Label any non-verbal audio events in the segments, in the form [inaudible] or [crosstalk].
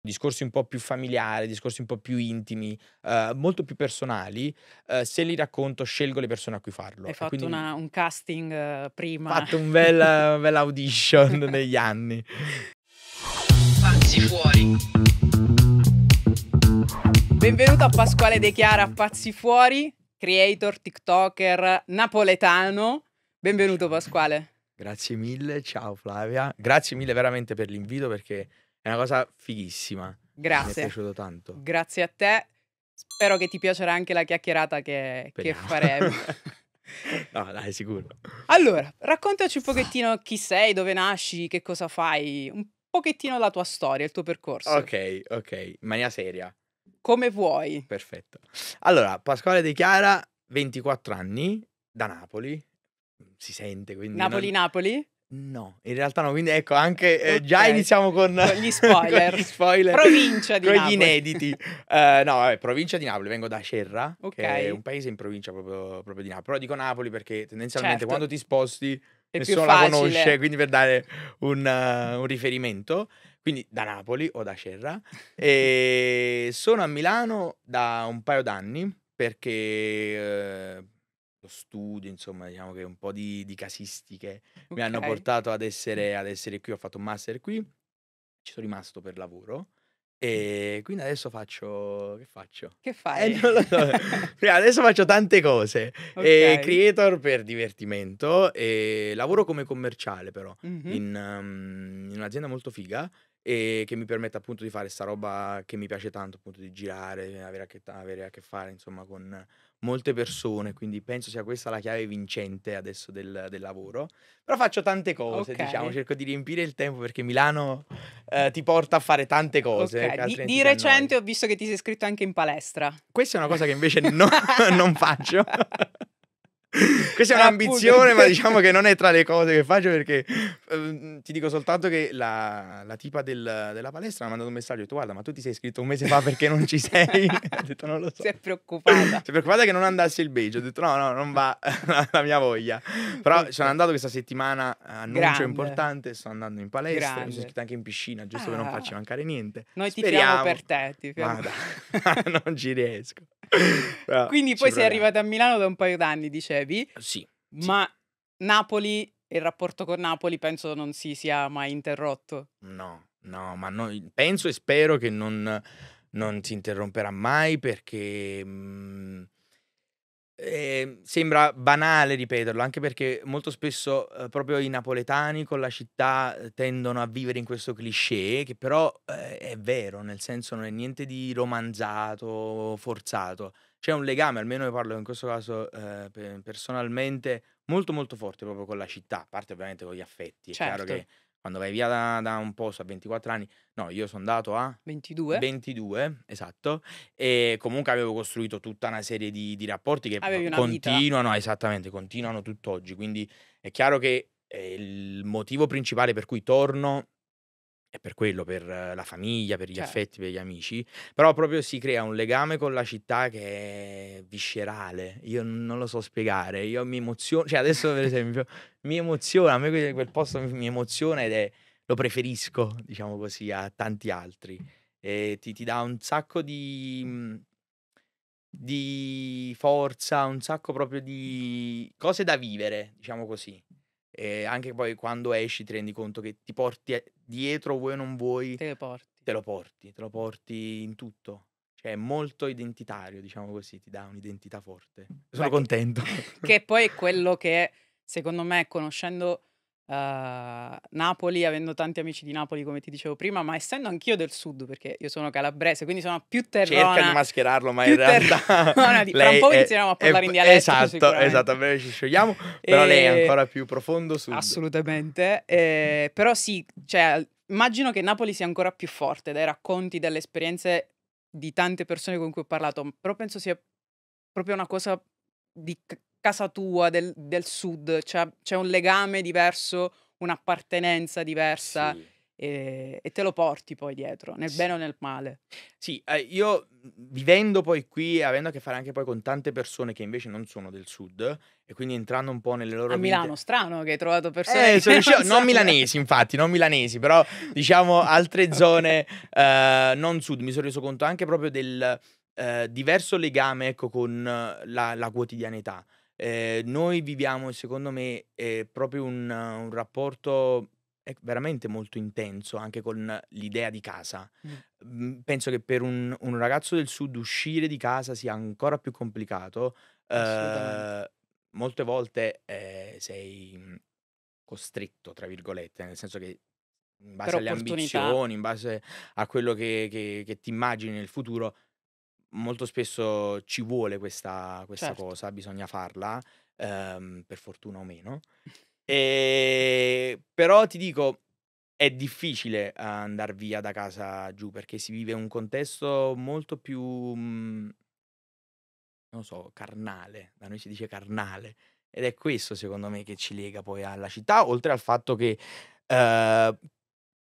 discorsi un po' più familiari, discorsi un po' più intimi, uh, molto più personali, uh, se li racconto scelgo le persone a cui farlo. Hai fatto una, un casting uh, prima. Ho fatto un bel, [laughs] bel audition negli [laughs] anni. Pazzi fuori. Benvenuto a Pasquale De Chiara, Pazzi Fuori, creator, tiktoker, napoletano. Benvenuto Pasquale. Grazie mille, ciao Flavia. Grazie mille veramente per l'invito perché è una cosa fighissima. Grazie. Mi è piaciuto tanto. Grazie a te. Spero che ti piacerà anche la chiacchierata che, che faremo. [laughs] no, dai, sicuro. Allora, raccontaci un pochettino chi sei, dove nasci, che cosa fai, un pochettino la tua storia, il tuo percorso. Ok, ok, in maniera seria. Come vuoi. Perfetto. Allora, Pasquale De Chiara, 24 anni, da Napoli. Si sente quindi. Napoli-Napoli? No, in realtà no, quindi ecco, anche eh, okay. già iniziamo con, [laughs] gli spoiler. con gli spoiler provincia di con Napoli. gli inediti. Uh, [laughs] no, vabbè, provincia di Napoli, vengo da Cerra, okay. che è un paese in provincia proprio, proprio, di Napoli. Però dico Napoli perché tendenzialmente certo. quando ti sposti è nessuno la conosce, quindi per dare un, uh, un riferimento. Quindi da Napoli o da Cerra. [laughs] e sono a Milano da un paio d'anni perché... Uh, lo studio, insomma, diciamo che un po' di, di casistiche okay. mi hanno portato ad essere, ad essere qui, ho fatto un master qui, ci sono rimasto per lavoro. E quindi adesso faccio. Che faccio? Che [laughs] eh, fai? Eh, so. [laughs] adesso faccio tante cose. Okay. E creator per divertimento. E lavoro come commerciale, però, mm-hmm. in, um, in, un'azienda molto figa. E che mi permette appunto di fare sta roba che mi piace tanto, appunto, di girare, avere a che, avere a che fare, insomma, con molte persone, quindi penso sia questa la chiave vincente adesso del, del lavoro. Però faccio tante cose, okay. diciamo, cerco di riempire il tempo perché Milano eh, ti porta a fare tante cose. Okay. Di, di recente ho visto che ti sei iscritto anche in palestra. Questa è una cosa che invece no, [laughs] non faccio. [laughs] Questa è un'ambizione, ma diciamo che non è tra le cose che faccio perché eh, ti dico soltanto che la, la tipa del, della palestra mi ha mandato un messaggio: detto, Guarda, ma tu ti sei iscritto un mese fa perché non ci sei? [laughs] ho detto: Non lo so. Si è preoccupata. Si è preoccupata che non andasse il beige. Ho detto: No, no, non va [laughs] la mia voglia. Però sono andato questa settimana, annuncio Grande. importante. Sto andando in palestra. Grande. Mi sono iscritto anche in piscina, giusto ah. che non ah. faccia mancare niente. Noi Speriamo. ti per te. Ti ma, [laughs] non ci riesco. [laughs] Ah, Quindi poi sei arrivata a Milano da un paio d'anni, dicevi. Sì. Ma sì. Napoli, il rapporto con Napoli penso non si sia mai interrotto. No, no, ma no, penso e spero che non, non si interromperà mai perché... Mh, mm, eh, sembra banale ripeterlo, anche perché molto spesso eh, proprio i napoletani con la città eh, tendono a vivere in questo cliché, che però eh, è vero, nel senso non è niente di romanzato, forzato. C'è un legame, almeno io parlo in questo caso eh, personalmente, molto molto forte proprio con la città, a parte ovviamente con gli affetti. Certo. chiaro che certo quando vai via da, da, un posto a 24 anni, no, io sono andato a 22. 22, esatto, e comunque avevo costruito tutta una serie di, di rapporti che continuano, vita. esattamente, continuano tutt'oggi, quindi è chiaro che eh, il motivo principale per cui torno è per quello, per ehm, la famiglia, per gli certo. affetti, per gli amici, però proprio si crea un legame con la città che è viscerale, io non lo so spiegare, io mi emoziono, cioè adesso per esempio [laughs] mi emoziona, a me quel, posto mi emoziona ed è, lo preferisco, diciamo così, a tanti altri, e ti, ti dà un sacco di, mhmm, di forza, un sacco proprio di cose da vivere, diciamo così. E anche poi quando esci ti rendi conto che ti porti, eh, dietro vuoi o non vuoi te, te lo porti, te lo porti in tutto. Cioè, è molto identitario, diciamo così, ti dà un'identità forte. Sono Beh, contento. Che poi è quello che, secondo me, conoscendo Uh, Napoli, avendo tanti amici di Napoli, come ti dicevo prima, ma essendo anch'io del sud, perché io sono calabrese, quindi sono più terrona. Cerca di mascherarlo, ma in realtà. [laughs] Tra un po' iniziamo a parlare è, in dialetto. Esatto, esatto, bene, ci sciogliamo. Però e... lei è ancora più profondo sud. Assolutamente. Eh, però sì, cioè, immagino che Napoli sia ancora più forte dai racconti, dalle esperienze di tante persone con cui ho parlato, però penso sia proprio una cosa di casa tua, del, del sud, cioè, c'è un legame diverso, un'appartenenza diversa. Sì. E, eh, e te lo porti poi dietro, nel sì. bene o nel male. Sì, eh, io vivendo poi qui, e avendo a che fare anche poi con tante persone che invece non sono del sud, e quindi entrando un po' nelle loro... A Milano, strano che hai trovato persone... Eh, sono riuscito, [laughs] non, milanesi infatti, non milanesi, però [laughs] diciamo altre zone eh, non sud, mi sono reso conto anche proprio del eh, diverso legame ecco, con la, la quotidianità. Ehm, noi viviamo, secondo me, eh, proprio un, un rapporto eh, veramente molto intenso anche con l'idea di casa. Mm. Penso che per un, un, ragazzo del sud uscire di casa sia ancora più complicato. Eh, molte volte eh, sei mhmm, costretto, tra virgolette, nel senso che in base per alle ambizioni, in base a quello che, che, che ti immagini nel futuro, molto spesso ci vuole questa, questa certo. cosa, bisogna farla, ehm, per fortuna o meno. [laughs] E, ehm, però ti dico, è difficile andare via da casa giù perché si vive un contesto molto più, mh, mm, non so, carnale, da noi si dice carnale. Ed è questo, secondo me, che ci lega poi alla città, oltre al fatto che eh,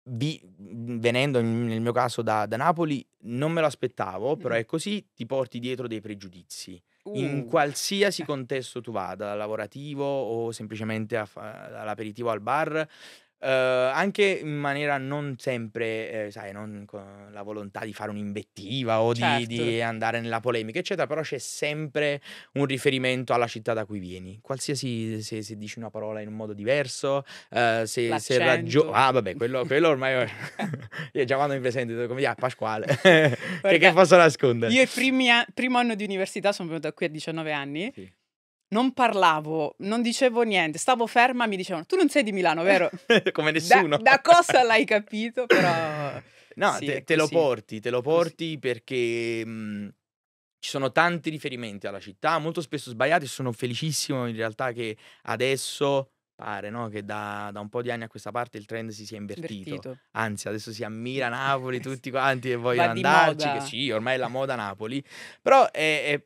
vi, venendo nel mio caso da, da, Napoli, non me lo aspettavo, però è così, ti porti dietro dei pregiudizi. Uh. In qualsiasi eh. contesto tu vada, lavorativo o semplicemente all'aperitivo al bar, eh, anche in maniera non sempre, eh, sai, non con la volontà di fare un'invettiva o di, Certo. di andare nella polemica, eccetera, però c'è sempre un riferimento alla città da cui vieni. Qualsiasi se, se dici una parola in un modo diverso, eh, se, se L'accento. Ah, vabbè, quello, quello ormai [laughs] [laughs] io già vado in presente, come dire, ah, Pasquale. [laughs] che, che posso nascondere? Io il primi a- primo anno di università sono venuto qui a 19 anni Sì non parlavo, non dicevo niente, stavo ferma, mi dicevano, tu non sei di Milano, vero? [laughs] Come nessuno. Da, da, cosa l'hai capito, però... No, sì, te, te lo porti, te lo porti così. perché mh, mm, ci sono tanti riferimenti alla città, molto spesso sbagliati, e sono felicissimo in realtà che adesso pare no? che da, da, un po' di anni a questa parte il trend si sia invertito. invertito. Anzi, adesso si ammira [laughs] Napoli eh tutti quanti che vogliono andarci. Che sì, ormai è la moda Napoli. Però è, è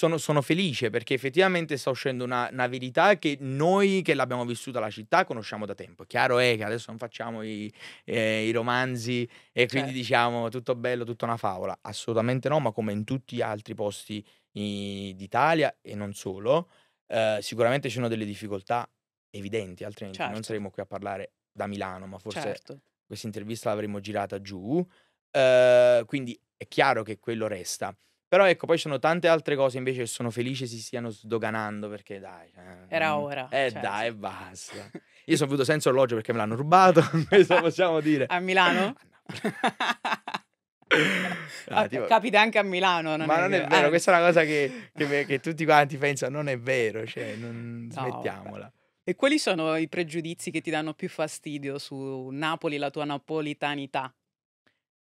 sono, sono, felice perché effettivamente sta uscendo una, una verità che noi che l'abbiamo vissuta la città conosciamo da tempo. Chiaro è che adesso non facciamo i, eh, i romanzi e quindi certo. diciamo tutto bello, tutta una favola. Assolutamente no, ma come in tutti gli altri posti i, d'Italia e non solo, eh, sicuramente ci sono delle difficoltà evidenti, altrimenti certo. non saremmo qui a parlare da Milano, ma forse certo. questa intervista l'avremmo girata giù. Eh, quindi è chiaro che quello resta. Però ecco, poi ci sono tante altre cose invece che sono felice si stiano sdoganando perché dai. Eh, Era mm. ora. Eh cioè. dai, basta. Io sono venuto senza orologio perché me l'hanno rubato, [laughs] questo possiamo dire. A Milano? [laughs] ah, tipo... Capita anche a Milano. Non ma è non vero. è vero, ah. questa è una cosa che, [laughs] che, che, tutti quanti pensano, non è vero, cioè, non... smettiamola. Vabbè. E quali sono i pregiudizi che ti danno più fastidio su Napoli, la tua napolitanità?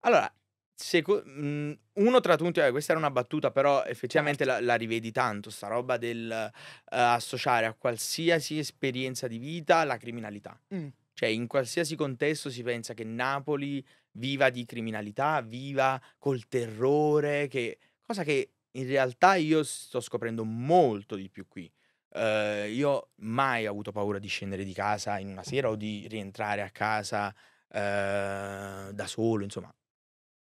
Allora, Seco- mh, mhmm, uno tra tutti, eh, questa era una battuta, però effettivamente certo. la, la rivedi tanto, sta roba del eh, associare a qualsiasi esperienza di vita la criminalità. Mm. Cioè, in qualsiasi contesto si pensa che Napoli viva di criminalità, viva col terrore, che... cosa che in realtà io sto scoprendo molto di più qui. Uh, io mai ho avuto paura di scendere di casa in una sera o di rientrare a casa uh, da solo, insomma,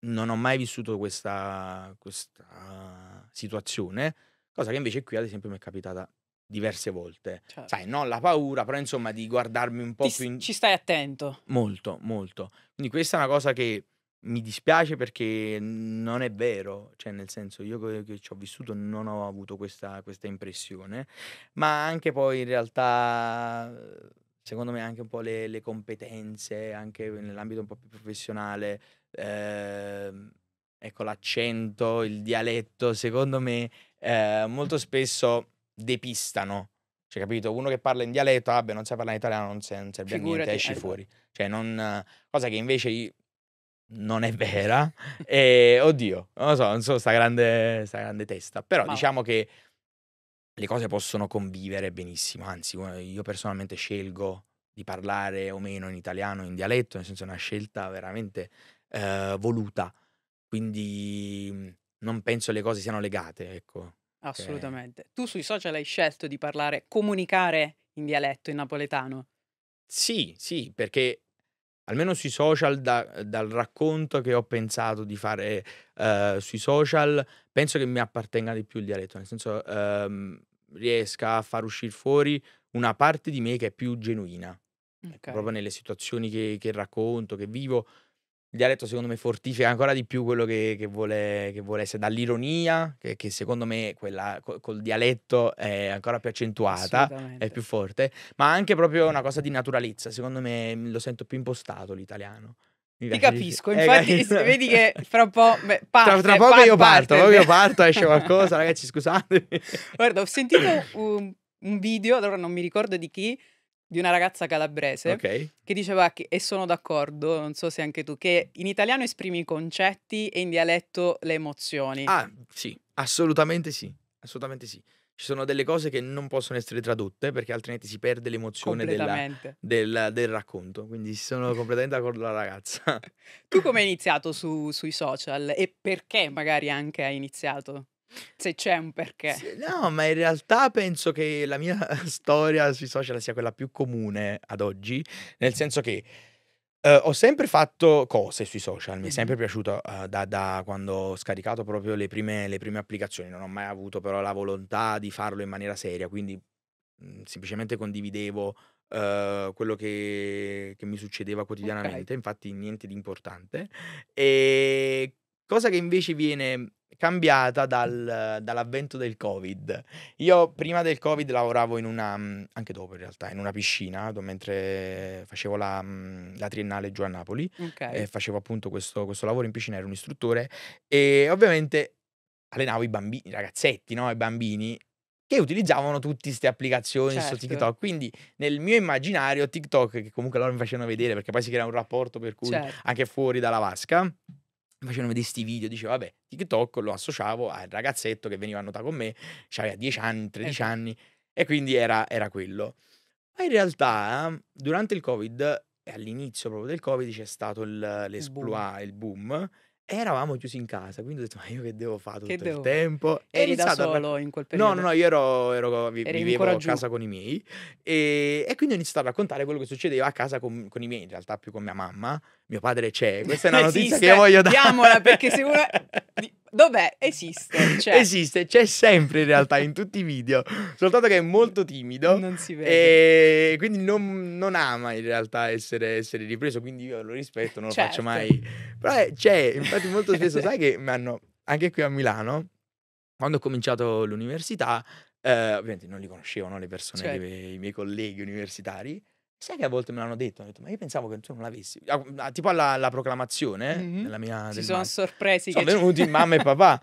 non ho mai vissuto questa, questa situazione, cosa che invece qui ad esempio mi è capitata diverse volte. Certo. Sai, non la paura, però insomma di guardarmi un po' Ti, più in... Ci stai attento. Molto, molto. Quindi questa è una cosa che mi dispiace perché non è vero, cioè nel senso io che, che ci ho vissuto non ho avuto questa, questa impressione, ma anche poi in realtà secondo me anche un po' le, le competenze, anche nell'ambito un po' più professionale, eh, ecco, l'accento, il dialetto, secondo me eh, molto spesso depistano. Cioè, capito? Uno che parla in dialetto, vabbè, ah, non sai parlare italiano, non, sei, non serve a niente, esci ecco. fuori. Cioè, non, cosa che invece non è vera. e, eh, oddio, non lo so, non so sta grande, sta grande testa. Però Ma... diciamo che le cose possono convivere benissimo. Anzi, io personalmente scelgo di parlare o meno in italiano, in dialetto, nel senso è una scelta veramente eh, voluta. Quindi mm, non penso le cose siano legate, ecco. Assolutamente. Che... Tu sui social hai scelto di parlare, comunicare in dialetto, in napoletano. Sì, sì, perché almeno sui social, da, eh, dal racconto che ho pensato di fare eh, sui social, penso che mi appartenga di più il dialetto, nel senso ehm, riesca a far uscire fuori una parte di me che è più genuina, ecco, okay. proprio nelle situazioni che, che racconto, che vivo, dialetto secondo me fortifica ancora di più quello che, che, vuole, che vuole, essere, dall'ironia, che, che secondo me quella, col, col, dialetto è ancora più accentuata, è più forte, ma anche proprio una cosa di naturalezza, secondo me mm, lo sento più impostato l'italiano. Mi Ti capisco, che... Eh, infatti vedi che fra un po'... Beh, parte, [laughs] tra, tra, poco parte, io parto, parte. io parto, esce qualcosa, ragazzi scusatemi. Guarda, ho sentito un, un video, allora non mi ricordo di chi, di una ragazza calabrese okay. che diceva, che, e sono d'accordo, non so se anche tu, che in italiano esprimi i concetti e in dialetto le emozioni. Ah, sì, assolutamente sì, assolutamente sì. Ci sono delle cose che non possono essere tradotte perché altrimenti si perde l'emozione della, del, del, racconto. Quindi sono completamente d'accordo con la ragazza. [laughs] tu come hai iniziato su, sui social e perché magari anche hai iniziato? Se c'è un perché. Sì, no, ma in realtà penso che la mia [laughs] storia sui social sia quella più comune ad oggi, nel senso che Uh, ho sempre fatto cose sui social, mi è sempre piaciuto uh, da, da, quando ho scaricato proprio le prime, le prime, applicazioni, non ho mai avuto però la volontà di farlo in maniera seria, quindi mh, mhmm, semplicemente condividevo uh, quello che, che, mi succedeva quotidianamente, okay. infatti niente di importante. E cosa che invece viene cambiata dal, dall'avvento del Covid. Io prima del Covid lavoravo in una, mm, anche dopo in realtà, in una piscina, mentre facevo la, mm, la triennale giù a Napoli. Okay. E facevo appunto questo, questo lavoro in piscina, ero un istruttore e ovviamente allenavo i bambini, i ragazzetti, no? i bambini che utilizzavano tutte queste applicazioni certo. su TikTok. Quindi nel mio immaginario TikTok, che comunque loro mi facevano vedere perché poi si crea un rapporto per cui certo. anche fuori dalla vasca, facevano vedere questi video, dicevo, vabbè, TikTok lo associavo al ragazzetto che veniva a notare con me, aveva 10 anni, 13 eh. Ecco. anni, e quindi era, era, quello. Ma in realtà, durante il Covid, all'inizio proprio del Covid, c'è stato il, l'esploit, boom, il boom eravamo chiusi in casa, quindi ho detto ma io che devo fare tutto devo? il tempo? Eri da solo a... in quel periodo? No, no, no, io ero, ero vivevo a casa con i miei e, e, quindi ho iniziato a raccontare quello che succedeva a casa con, con, i miei, in realtà più con mia mamma, mio padre c'è, questa è una [laughs] notizia che io voglio dare. Diamola perché sicuramente. [laughs] Dov'è? Esiste. Cioè. Esiste, c'è sempre in realtà in tutti i video, soltanto che è molto timido. Non si vede. E quindi non, non ama in realtà essere, essere, ripreso, quindi io lo rispetto, non certo. lo faccio certo. mai. Però è, c'è, infatti molto spesso, sai che mi hanno, anche qui a Milano, quando ho cominciato l'università, eh, ovviamente non li conoscevano le persone, certo. i miei colleghi universitari, Sai che a volte me l'hanno detto, hanno detto, ma io pensavo che tu non l'avessi. tipo alla, alla proclamazione, mm-hmm. nella mia... Si sono mare. sorpresi. Sono venuti [laughs] mamma e papà.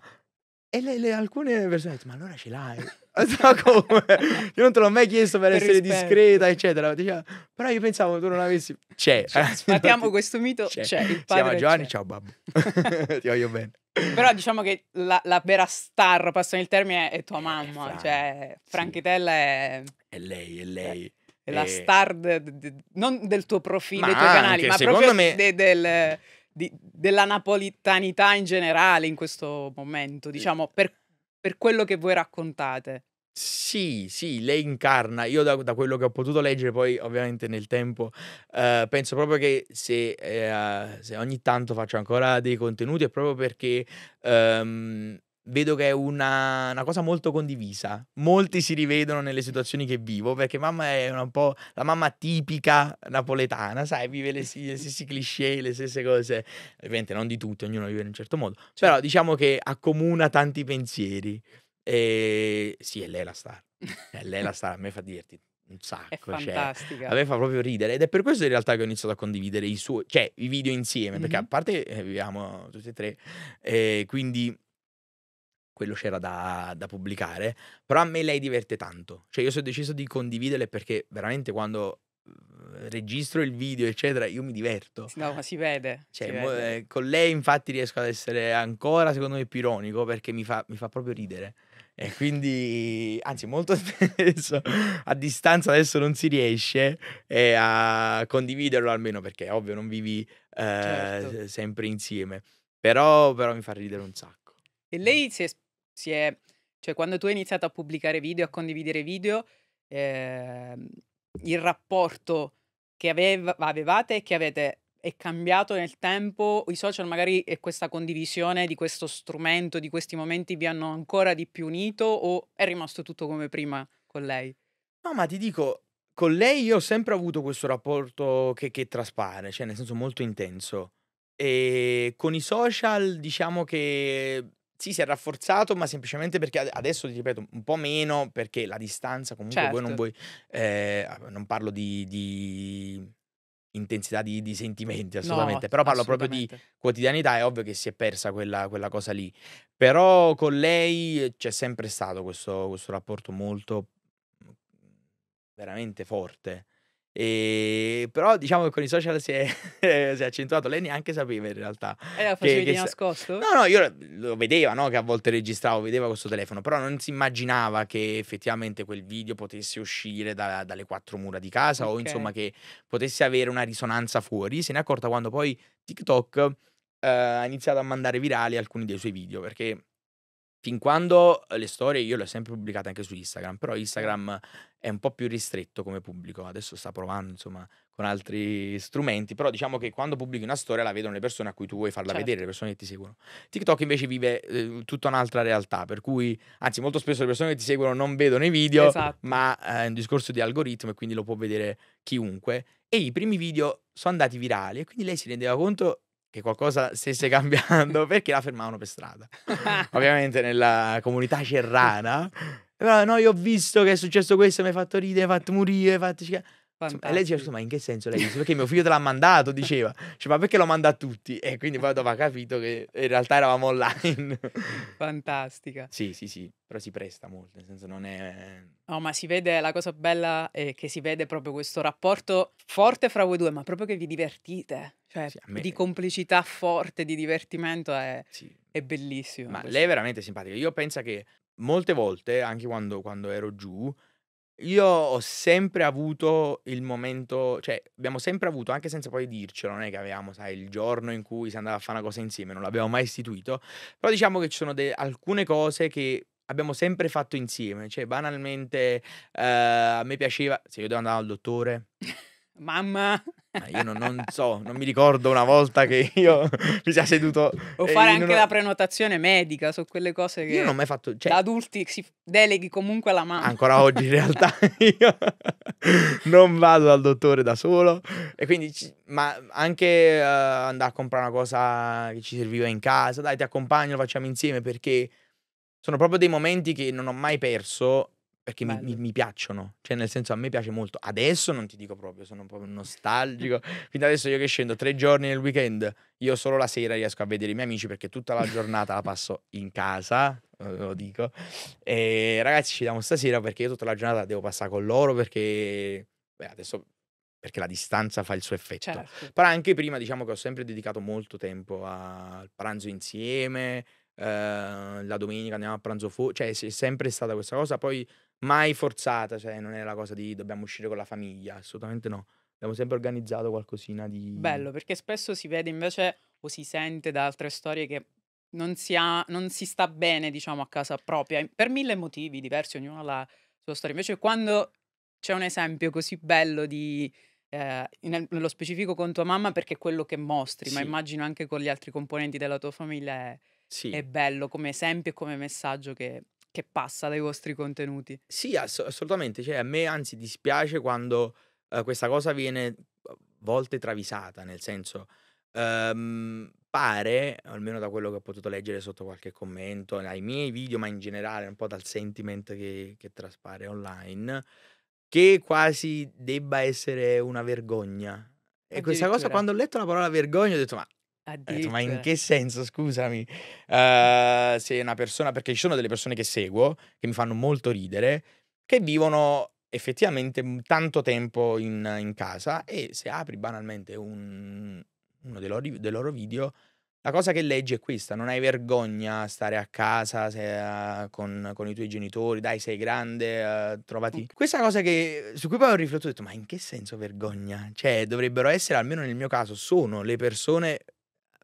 E le, le, alcune persone hanno detto, ma allora ce l'hai. [laughs] io non te l'ho mai chiesto per, per essere rispetto. discreta, eccetera. Diceva, però io pensavo che tu non l'avessi... C'è. Cioè, [laughs] sfatiamo ti... questo mito, c'è. c'è il padre Siamo Giovanni, c'è. ciao babbo. Ti voglio bene. Però diciamo che la, la vera star, passano il termine, è tua eh, mamma. fra... Cioè, Franchitella sì. è... È lei, è lei. Eh. È la star de, de, non del tuo profilo, ma dei tuoi canali, ma proprio me... de, del, di, della napolitanità in generale in questo momento, diciamo, per, per quello che voi raccontate. Sì, sì, lei incarna. Io da, da, quello che ho potuto leggere, poi ovviamente nel tempo, eh, penso proprio che se, eh, se, ogni tanto faccio ancora dei contenuti è proprio perché ehm, vedo che è una, una, cosa molto condivisa. Molti si rivedono nelle situazioni che vivo, perché mamma è un po' la mamma tipica napoletana, sai, vive le, le stesse cliché, le stesse cose. Ovviamente non di tutti, ognuno vive in un certo modo. Cioè. Però diciamo che accomuna tanti pensieri. E sì, è lei la star. È lei la star, a me fa dirti un [laughs] sacco. è Cioè, a me fa proprio ridere ed è per questo in realtà che ho iniziato a condividere i suoi, cioè i video insieme, mm -hmm. perché a parte eh, viviamo tutti e tre, eh, quindi quello c'era da, da, pubblicare, però a me lei diverte tanto, cioè io sono deciso di condividerle perché veramente quando uhm, registro il video eccetera io mi diverto no ma si vede, cioè, si vede. Eh, con lei infatti riesco ad essere ancora secondo me più ironico perché mi fa, mi fa proprio ridere e quindi anzi molto [laughs] spesso a distanza adesso non si riesce eh, a condividerlo almeno perché è ovvio non vivi eh, certo. sempre insieme però, però mi fa ridere un sacco e lei si è si è... Cioè, quando tu hai iniziato a pubblicare video, a condividere video, eh, il rapporto che aveva, avevate e che avete è cambiato nel tempo, i social magari e questa condivisione di questo strumento, di questi momenti vi hanno ancora di più unito o è rimasto tutto come prima con lei? No, ma ti dico, con lei io ho sempre avuto questo rapporto che, che traspare, cioè nel senso molto intenso. E con i social diciamo che sì, si è rafforzato, ma semplicemente perché adesso ti ripeto un po' meno perché la distanza comunque certo. voi non vuoi. Eh, ah, non parlo di, di intensità di, di, sentimenti assolutamente, no, però parlo assolutamente. proprio di quotidianità, è ovvio che si è persa quella, quella cosa lì, però con lei eh, c'è sempre stato questo, questo rapporto molto veramente forte e ehm, però diciamo che con i social si è, [laughs] si è accentuato. Lei neanche sapeva in realtà. E la facevi che, di nascosto? No, no, io lo vedeva, no? Che a volte registravo, vedeva questo telefono, però non si immaginava che effettivamente quel video potesse uscire da, dalle quattro mura di casa okay. o insomma che potesse avere una risonanza fuori. Se ne è accorta quando poi TikTok eh, ha iniziato a mandare virali alcuni dei suoi video perché fin quando eh, le storie io le ho sempre pubblicate anche su Instagram, però Instagram è un po' più ristretto come pubblico, adesso sta provando insomma con altri strumenti, però diciamo che quando pubblichi una storia la vedono le persone a cui tu vuoi farla certo. vedere, le certo. persone che ti seguono. TikTok invece vive eh, tutta un'altra realtà, per cui anzi molto spesso le persone che ti seguono non vedono i video, esatto. ma eh, è un discorso di algoritmo e quindi lo può vedere chiunque. E i primi video sono andati virali e quindi lei si rendeva conto che qualcosa stesse cambiando [laughs] perché la fermavano per strada. Ovviamente nella comunità cerrana. Allora, no, io ho visto che è successo questo, mi ha fatto ridere, mi ha fatto morire, mi hai fatto... Fantastico. E lei diceva, ma in che senso l'hai visto? Perché mio figlio te l'ha mandato, diceva. Cioè, ma perché lo manda a tutti? E quindi poi dopo ha capito che in realtà eravamo online. Fantastica. Sì, sì, sì, però si presta molto, nel senso non è... No, ma si vede, la cosa bella è che si vede proprio questo rapporto forte fra voi due, ma proprio che vi divertite. Cioè, sì, certo, me... di complicità forte, di divertimento è, sì. è bellissimo. Ma questo. lei è veramente simpatica. Io penso che molte volte, anche quando, quando ero giù, io ho sempre avuto il momento, cioè abbiamo sempre avuto, anche senza poi dircelo, non è che avevamo, sai, il giorno in cui si andava a fare una cosa insieme, non l'abbiamo mai istituito, però diciamo che ci sono de- alcune cose che abbiamo sempre fatto insieme, cioè banalmente eh, a me piaceva, se io devo andare al dottore... [laughs] Mamma! Eh, io non, non, so, non mi ricordo una volta che [laughs] io mi sia seduto. O fare anche una... la prenotazione medica su quelle cose che. Io non ho mai fatto. Cioè... Da adulti si deleghi comunque alla mamma. Ancora oggi in realtà [laughs] [laughs] io non vado dal dottore da solo. E quindi, ma anche uh, andare a comprare una cosa che ci serviva in casa, dai, ti accompagno, lo facciamo insieme perché sono proprio dei momenti che non ho mai perso perché mi, mi, mi, piacciono, cioè nel senso a me piace molto. Adesso non ti dico proprio, sono proprio nostalgico. Quindi [laughs] adesso io che scendo tre giorni nel weekend, io solo la sera riesco a vedere i miei amici perché tutta la giornata la passo in casa, eh, lo dico. E ragazzi ci vediamo stasera perché io tutta la giornata la devo passare con loro perché... Beh, adesso perché la distanza fa il suo effetto. Certo. Però anche prima diciamo che ho sempre dedicato molto tempo al pranzo insieme, Uh, la domenica andiamo a pranzo fuori, cioè è sempre stata questa cosa. Poi mai forzata, cioè non è la cosa di dobbiamo uscire con la famiglia, assolutamente no. Abbiamo sempre organizzato qualcosina di... Bello, perché spesso si vede invece o si sente da altre storie che non si, ha, non si sta bene, diciamo, a casa propria, per mille motivi diversi, ognuno ha la sua storia. Invece quando c'è un esempio così bello di... Eh, nello specifico con tua mamma perché è quello che mostri, sì. ma immagino anche con gli altri componenti della tua famiglia è, sì. è bello come esempio e come messaggio che che passa dai vostri contenuti. Sì, ass- assolutamente. Cioè, a me anzi dispiace quando uh, questa cosa viene a volte travisata, nel senso um, pare, almeno da quello che ho potuto leggere sotto qualche commento, ai miei video, ma in generale un po' dal sentiment che, che traspare online, che quasi debba essere una vergogna. E questa cosa, quando ho letto la parola vergogna, ho detto, ma Detto, ma in che senso, scusami? Uh, se una persona, perché ci sono delle persone che seguo, che mi fanno molto ridere, che vivono effettivamente mhmm, tanto tempo in, in casa e se apri banalmente un, uno dei loro, dei loro, video, la cosa che leggi è questa, non hai vergogna a stare a casa se, uh, con, con, i tuoi genitori, dai sei grande, uh, trovati. Questa cosa che, su cui poi ho riflettuto, ho detto ma in che senso vergogna? Cioè dovrebbero essere, almeno nel mio caso, sono le persone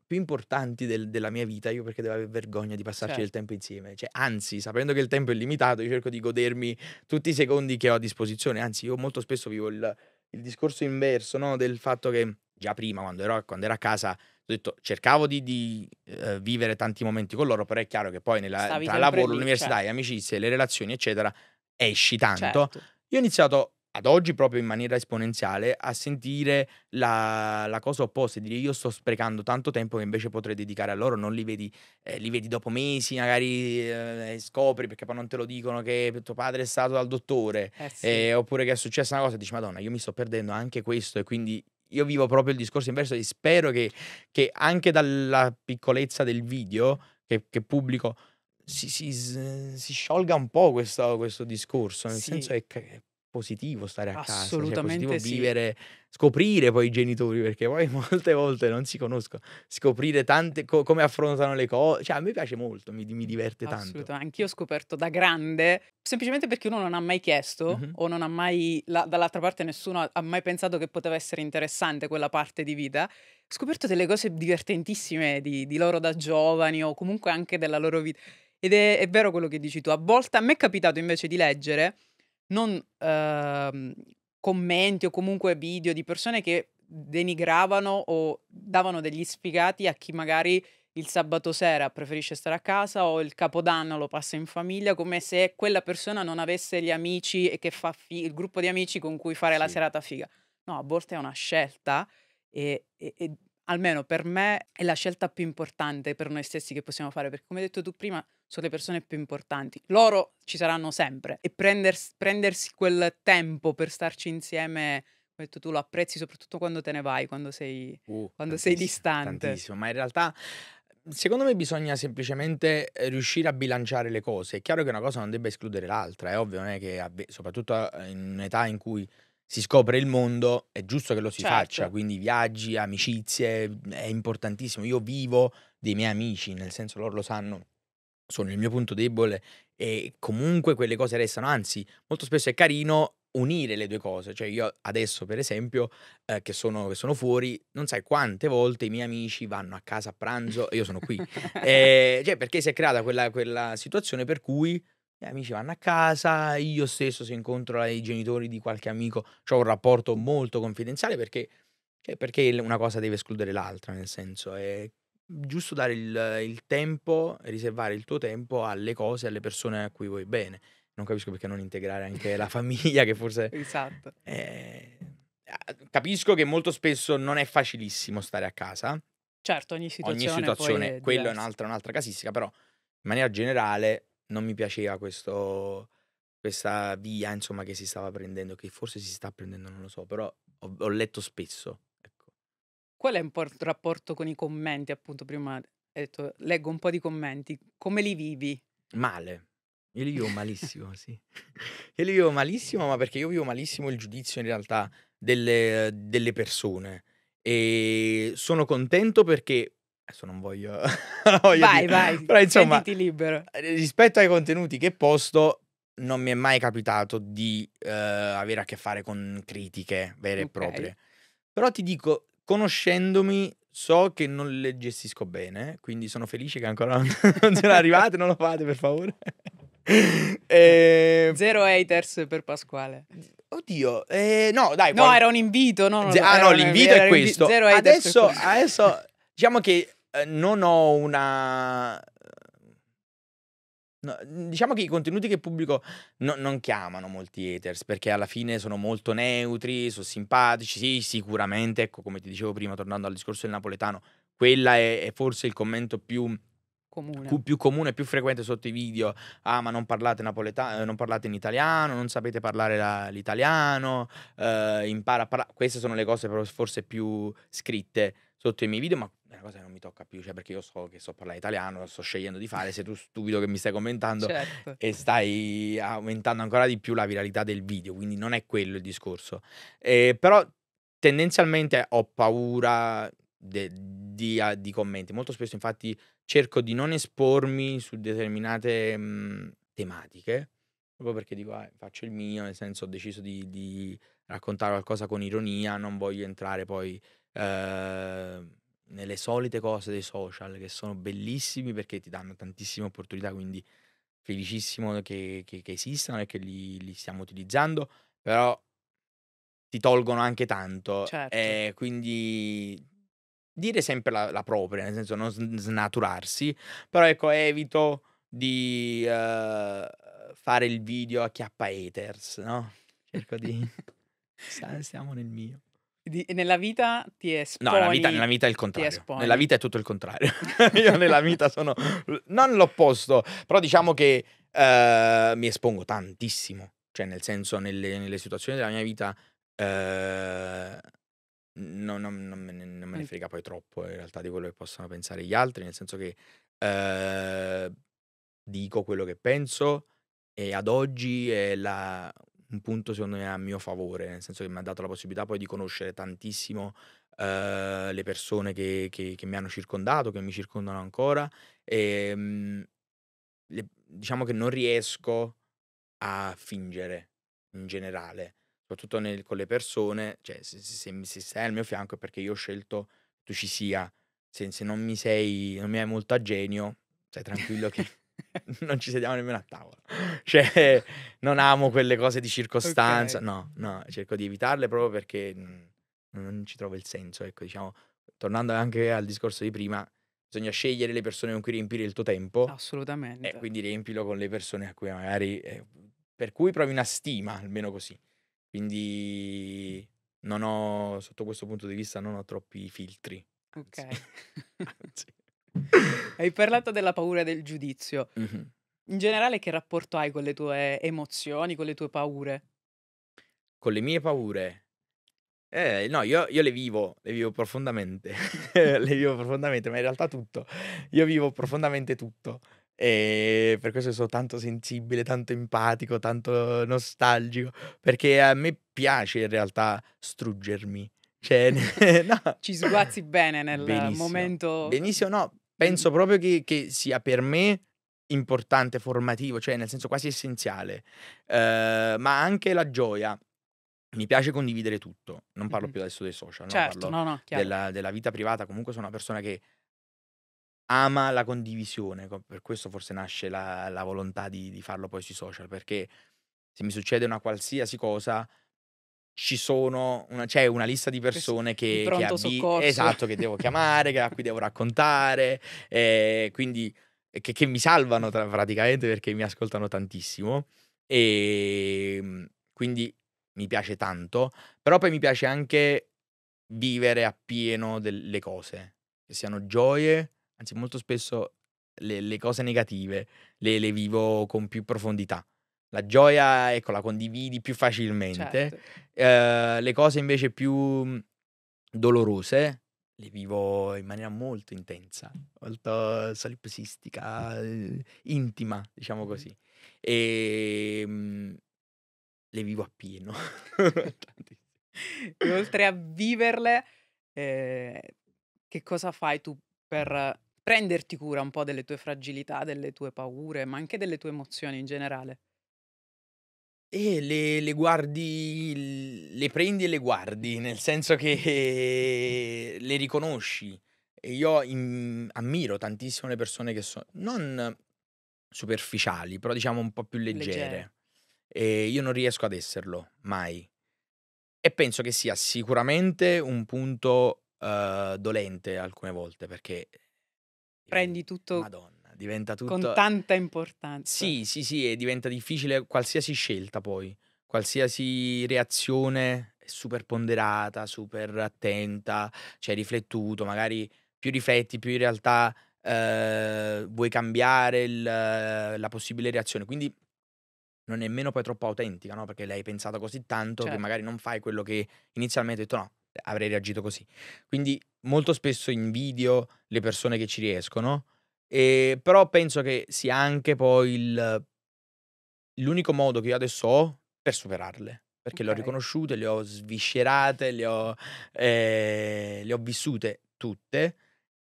più importanti del- della mia vita, io perché devo avere vergogna di passarci Certo. del tempo insieme. Cioè, anzi, sapendo che il tempo è limitato, io cerco di godermi tutti i secondi che ho a disposizione. Anzi, io molto spesso vivo il, il discorso inverso, no? Del fatto che già prima, quando ero, quando ero a casa, ho detto, cercavo di, di, eh, vivere tanti momenti con loro, però è chiaro che poi nella, Stavi tra lavoro, lì, l'università, certo. e amicizie, le relazioni, eccetera, esci tanto. Certo. Io ho iniziato ad oggi proprio in maniera esponenziale a sentire la, la cosa opposta, e dire io sto sprecando tanto tempo che invece potrei dedicare a loro, non li vedi, eh, li vedi dopo mesi, magari eh, eh scopri perché poi non te lo dicono che tuo padre è stato dal dottore, eh sì. Eh, oppure che è successa una cosa e dici madonna io mi sto perdendo anche questo e quindi io vivo proprio il discorso inverso e spero che, che anche dalla piccolezza del video che, che pubblico si, si, si, sciolga un po' questo, questo discorso, nel sì. senso che positivo stare a Assolutamente casa, cioè, sì. vivere, scoprire poi i genitori, perché poi [laughs] molte volte non si conoscono, scoprire tante, co- come affrontano le cose, cioè a me piace molto, mi, mi diverte tanto. Assolutamente, Anch'io ho scoperto da grande, semplicemente perché uno non ha mai chiesto mm-hmm. o non ha mai, la, dall'altra parte nessuno ha mai pensato che poteva essere interessante quella parte di vita, ho scoperto delle cose divertentissime di, di, loro da giovani o comunque anche della loro vita. Ed è, è vero quello che dici tu. A volte a me è capitato invece di leggere non ehm, commenti o comunque video di persone che denigravano o davano degli spiegati a chi magari il sabato sera preferisce stare a casa o il capodanno lo passa in famiglia come se quella persona non avesse gli amici e che fa fi- il gruppo di amici con cui fare sì. la serata figa. No, a volte è una scelta e, e, e almeno per me è la scelta più importante per noi stessi che possiamo fare perché come hai detto tu prima sono le persone più importanti. Loro ci saranno sempre e prendersi, prendersi quel tempo per starci insieme detto tu lo apprezzi soprattutto quando te ne vai, quando sei, uh, quando sei distante. Tantissimo, ma in realtà secondo me bisogna semplicemente eh, riuscire a bilanciare le cose. È chiaro che una cosa non debba escludere l'altra, è ovvio, non è che soprattutto eh, in un'età in cui si scopre il mondo, è giusto che lo si certo. faccia, quindi viaggi, amicizie, è importantissimo. Io vivo dei miei amici, nel senso loro lo sanno sono il mio punto debole e comunque quelle cose restano, anzi molto spesso è carino unire le due cose, cioè io adesso per esempio eh, che, sono, che, sono, fuori non sai quante volte i miei amici vanno a casa a pranzo e io sono qui, [laughs] eh, cioè perché si è creata quella, quella situazione per cui gli amici vanno a casa, io stesso se incontro i genitori di qualche amico ho un rapporto molto confidenziale perché, cioè perché una cosa deve escludere l'altra, nel senso è eh, giusto dare il, il tempo, riservare il tuo tempo alle cose, alle persone a cui vuoi bene. Non capisco perché non integrare anche la [laughs] famiglia, che forse... Esatto. Eh, capisco che molto spesso non è facilissimo stare a casa. Certo, ogni situazione. Ogni situazione, è quello è un'altra, un'altra casistica, però in maniera generale non mi piaceva questo, questa via insomma, che si stava prendendo, che forse si sta prendendo, non lo so, però ho, ho letto spesso. Qual è un po' il rapporto con i commenti? Appunto, prima hai detto, leggo un po' di commenti. Come li vivi? Male. Io li vivo malissimo, sì. Io li vivo malissimo, ma perché io vivo malissimo il giudizio in realtà delle, delle persone. E sono contento perché Adesso non voglio. [laughs] voglio vai, dire. vai. Però insomma, libero. Eh, rispetto ai contenuti che posto, non mi è mai capitato di uh, avere a che fare con critiche vere e proprie. Però ti dico, conoscendomi so che non le gestisco bene, quindi sono felice che ancora non, [laughs] non sono arrivate, non lo fate per favore. [laughs] e... Eh, zero haters per Pasquale. Oddio, eh, no dai. No, qual... era un invito, no? Z- ah no, l'invito è questo. Zero adesso, adesso diciamo che eh, non ho una No, diciamo che i contenuti che pubblico no- non chiamano molti haters perché alla fine sono molto neutri, sono simpatici, sì, sicuramente, ecco come ti dicevo prima, tornando al discorso del napoletano, quella è, è forse il commento più comune. Cu- più comune, più frequente sotto i video. Ah, ma non parlate napoletano, non parlate in italiano, non sapete parlare la- l'italiano, eh, impara a parlare. Queste sono le cose però forse più scritte sotto i miei video, ma una cosa che non mi tocca più, cioè perché io so che so parlare italiano, lo sto scegliendo di fare, sei tu stupido che mi stai commentando [laughs] certo. e stai aumentando ancora di più la viralità del video, quindi non è quello il discorso. Eh, però tendenzialmente ho paura de, di, di, commenti, molto spesso infatti cerco di non espormi su determinate mh, mhmm, tematiche, proprio perché dico ah, faccio il mio, nel senso ho deciso di, di, raccontare qualcosa con ironia, non voglio entrare poi... Eh, nelle solite cose dei social che sono bellissimi perché ti danno tantissime opportunità, quindi felicissimo che, che, che esistano e che li, li, stiamo utilizzando, però ti tolgono anche tanto. Certo. E eh, quindi dire sempre la, la, propria, nel senso non snaturarsi, però ecco evito di uh, fare il video a chiappa haters, no? Cerco di... [laughs] [laughs] Stiamo nel mio. Di, nella vita ti esponi... No, nella vita, nella vita è il contrario. Nella vita è tutto il contrario. [laughs] Io nella vita sono... Non l'opposto, però diciamo che uh, mi espongo tantissimo. Cioè, nel senso, nelle, nelle situazioni della mia vita... Uh, eh, non, non, non, me ne, non, me ne, mm. frega poi troppo eh, in realtà di quello che possono pensare gli altri, nel senso che uh, dico quello che penso e ad oggi è la, un punto secondo me a mio favore, nel senso che mi ha dato la possibilità poi di conoscere tantissimo eh, le persone che, che, che, mi hanno circondato, che mi circondano ancora e ehm, mh, le, diciamo che non riesco a fingere in generale, soprattutto nel, con le persone, cioè se, se, se sei al mio fianco è perché io ho scelto tu ci sia, se, se non mi sei, non mi hai molto a genio, stai tranquillo che... [laughs] [laughs] non ci sediamo nemmeno a tavola. Cioè, non amo quelle cose di circostanza. Okay. No, no, cerco di evitarle proprio perché mm, non ci trovo il senso. Ecco, diciamo, tornando anche al discorso di prima, bisogna scegliere le persone con cui riempire il tuo tempo. Assolutamente. E quindi riempilo con le persone a cui magari... Eh, per cui provi una stima, almeno così. Quindi non ho, sotto questo punto di vista, non ho troppi filtri. Ok. [laughs] Anzi. Anzi. [laughs] Hai parlato della paura del giudizio. Mm-hmm. In generale, che rapporto hai con le tue emozioni, con le tue paure? Con le mie paure? Eh, no, io, io, le vivo, le vivo profondamente, [laughs] [laughs] le vivo profondamente, ma in realtà tutto. Io vivo profondamente tutto. E per questo sono tanto sensibile, tanto empatico, tanto nostalgico, perché a me piace in realtà struggermi. Cioè, no. Ci sguazzi bene nel Benissimo. momento. Benissimo, no, penso proprio che, che sia per me importante, formativo, cioè nel senso quasi essenziale, eh, ma anche la gioia. Mi piace condividere tutto, non parlo mm-hmm. più adesso dei social, certo, no? no, no della, della, vita privata, comunque sono una persona che ama la condivisione, per questo forse nasce la, la volontà di, di, farlo poi sui social, perché se mi succede una qualsiasi cosa ci sono una, c'è una lista di persone che, che, abbi- esatto, che devo [laughs] chiamare, che, a cui devo raccontare, eh, quindi che, che, mi salvano tra, praticamente perché mi ascoltano tantissimo e ehm, quindi mi piace tanto, però poi mi piace anche vivere appieno delle cose, che siano gioie, anzi molto spesso le, le cose negative le, le vivo con più profondità la gioia, ecco, la condividi più facilmente. Certo. Eh, le cose invece più mhmm, dolorose le vivo in maniera molto intensa, molto solipsistica, eh, intima, diciamo così. E ehm, le vivo appieno. [laughs] Oltre a viverle, eh, che cosa fai tu per prenderti cura un po' delle tue fragilità, delle tue paure, ma anche delle tue emozioni in generale? E le le guardi le prendi e le guardi, nel senso che le riconosci. E io im ammiro tantissimo le persone che sono non superficiali, però diciamo un po' più Leggere. leggere. E io non riesco ad esserlo, mai. E penso che sia sicuramente un punto, uhm, dolente alcune volte perché eh, Prendi tutto Madonna diventa tutto... Con tanta importanza. Sì, sì, sì, e diventa difficile qualsiasi scelta poi, qualsiasi reazione super ponderata, super attenta, cioè riflettuto, magari più rifletti, più in realtà eh, vuoi cambiare il, la possibile reazione. Quindi non è nemmeno poi troppo autentica, no? Perché l'hai pensata così tanto certo. che magari certo. non fai quello che inizialmente hai detto no, avrei reagito così. Quindi molto spesso invidio le persone che ci riescono e, ehm, però penso che sia anche poi il, l'unico modo che io adesso ho per superarle. Perché okay. le ho riconosciute, le ho sviscerate, le ho, eh, le ho vissute tutte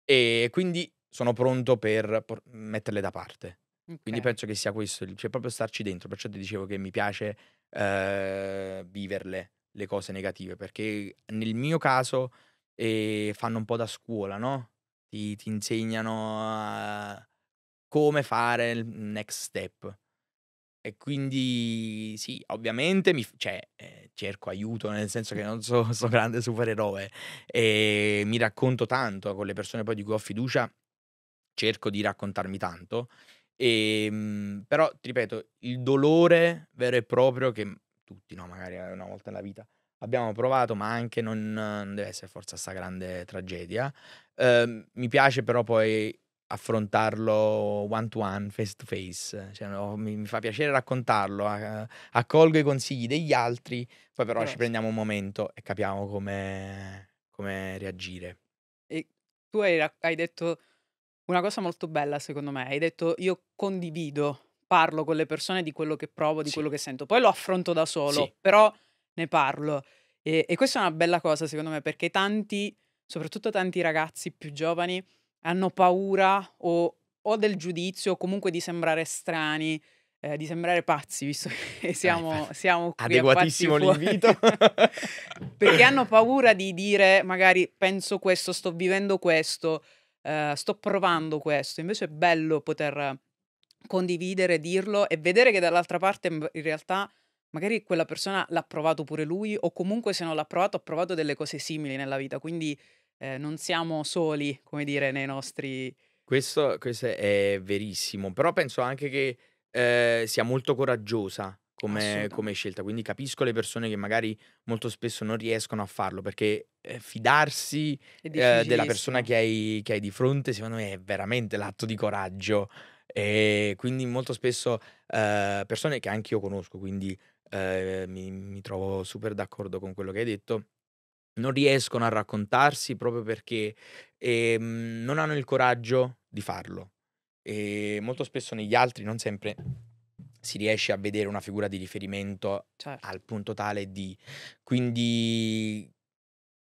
e quindi sono pronto per por- metterle da parte. Okay. Quindi penso che sia questo, cioè proprio starci dentro. Perciò ti dicevo che mi piace eh, viverle le cose negative, perché nel mio caso eh, fanno un po' da scuola, no? ti, ti insegnano come fare il next step. E quindi sì, ovviamente mi, cioè, eh, cerco aiuto, nel senso che non sono [laughs] so grande supereroe e mi racconto tanto con le persone poi di cui ho fiducia, cerco di raccontarmi tanto, e, ehm, però ti ripeto, il dolore vero e proprio che tutti, no, magari eh, una volta nella vita, abbiamo provato, ma anche non, non deve essere forza sta grande tragedia. Eh, mi piace però poi affrontarlo one to one, face to face, cioè, no, mi, mi, fa piacere raccontarlo, accolgo i consigli degli altri, poi però Grazie. ci prendiamo un momento e capiamo come, come reagire. E tu hai, hai detto una cosa molto bella secondo me, hai detto io condivido, parlo con le persone di quello che provo, di sì. quello che sento, poi lo affronto da solo, sì. però ne parlo. E, e questa è una bella cosa, secondo me, perché tanti, soprattutto tanti ragazzi più giovani, hanno paura o, o del giudizio o comunque di sembrare strani. Eh, di sembrare pazzi, visto [laughs] che siamo, siamo qui adeguatissimo l'invito. [laughs] Perché hanno [laughs] paura di dire magari penso questo, sto vivendo questo, eh, sto provando questo. Invece è bello poter condividere, dirlo e vedere che dall'altra parte mhmm, in realtà magari quella persona l'ha provato pure lui o comunque se non l'ha provato ha provato delle cose simili nella vita, quindi eh, non siamo soli, come dire, nei nostri... Questo, questo è verissimo, però penso anche che eh, sia molto coraggiosa come, come, scelta, quindi capisco le persone che magari molto spesso non riescono a farlo perché eh, fidarsi ehm, della persona che hai, che hai di fronte secondo me è veramente l'atto di coraggio e quindi molto spesso ehm, persone che anche io conosco, quindi eh, mi, mi trovo super d'accordo con quello che hai detto non riescono a raccontarsi proprio perché ehm, non hanno il coraggio di farlo. E molto spesso negli altri, non sempre si riesce a vedere una figura di riferimento certo. al punto tale di... Quindi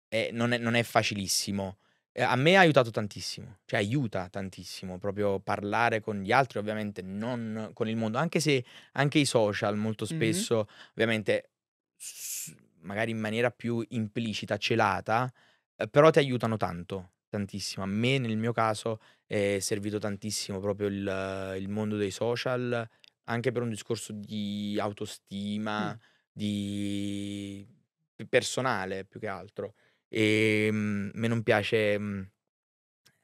eh, non, è, non, è, facilissimo eh, a me ha aiutato tantissimo, cioè aiuta tantissimo proprio parlare con gli altri, ovviamente non con il mondo, anche se anche i social molto spesso, mm-hmm. ovviamente magari in maniera più implicita, celata, eh, però ti aiutano tanto, tantissimo. A me nel mio caso è servito tantissimo proprio il, il mondo dei social, anche per un discorso di autostima, mm. di personale più che altro. E a mhmm, me non piace, mh, mhmm,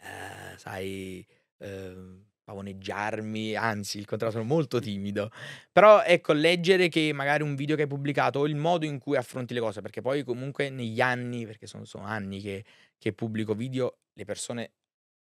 eh, sai, eh, pavoneggiarmi, anzi, il contrario, sono molto timido. Però ecco, leggere che magari un video che hai pubblicato o il modo in cui affronti le cose, perché poi comunque negli anni, perché sono, sono anni che, che pubblico video, le persone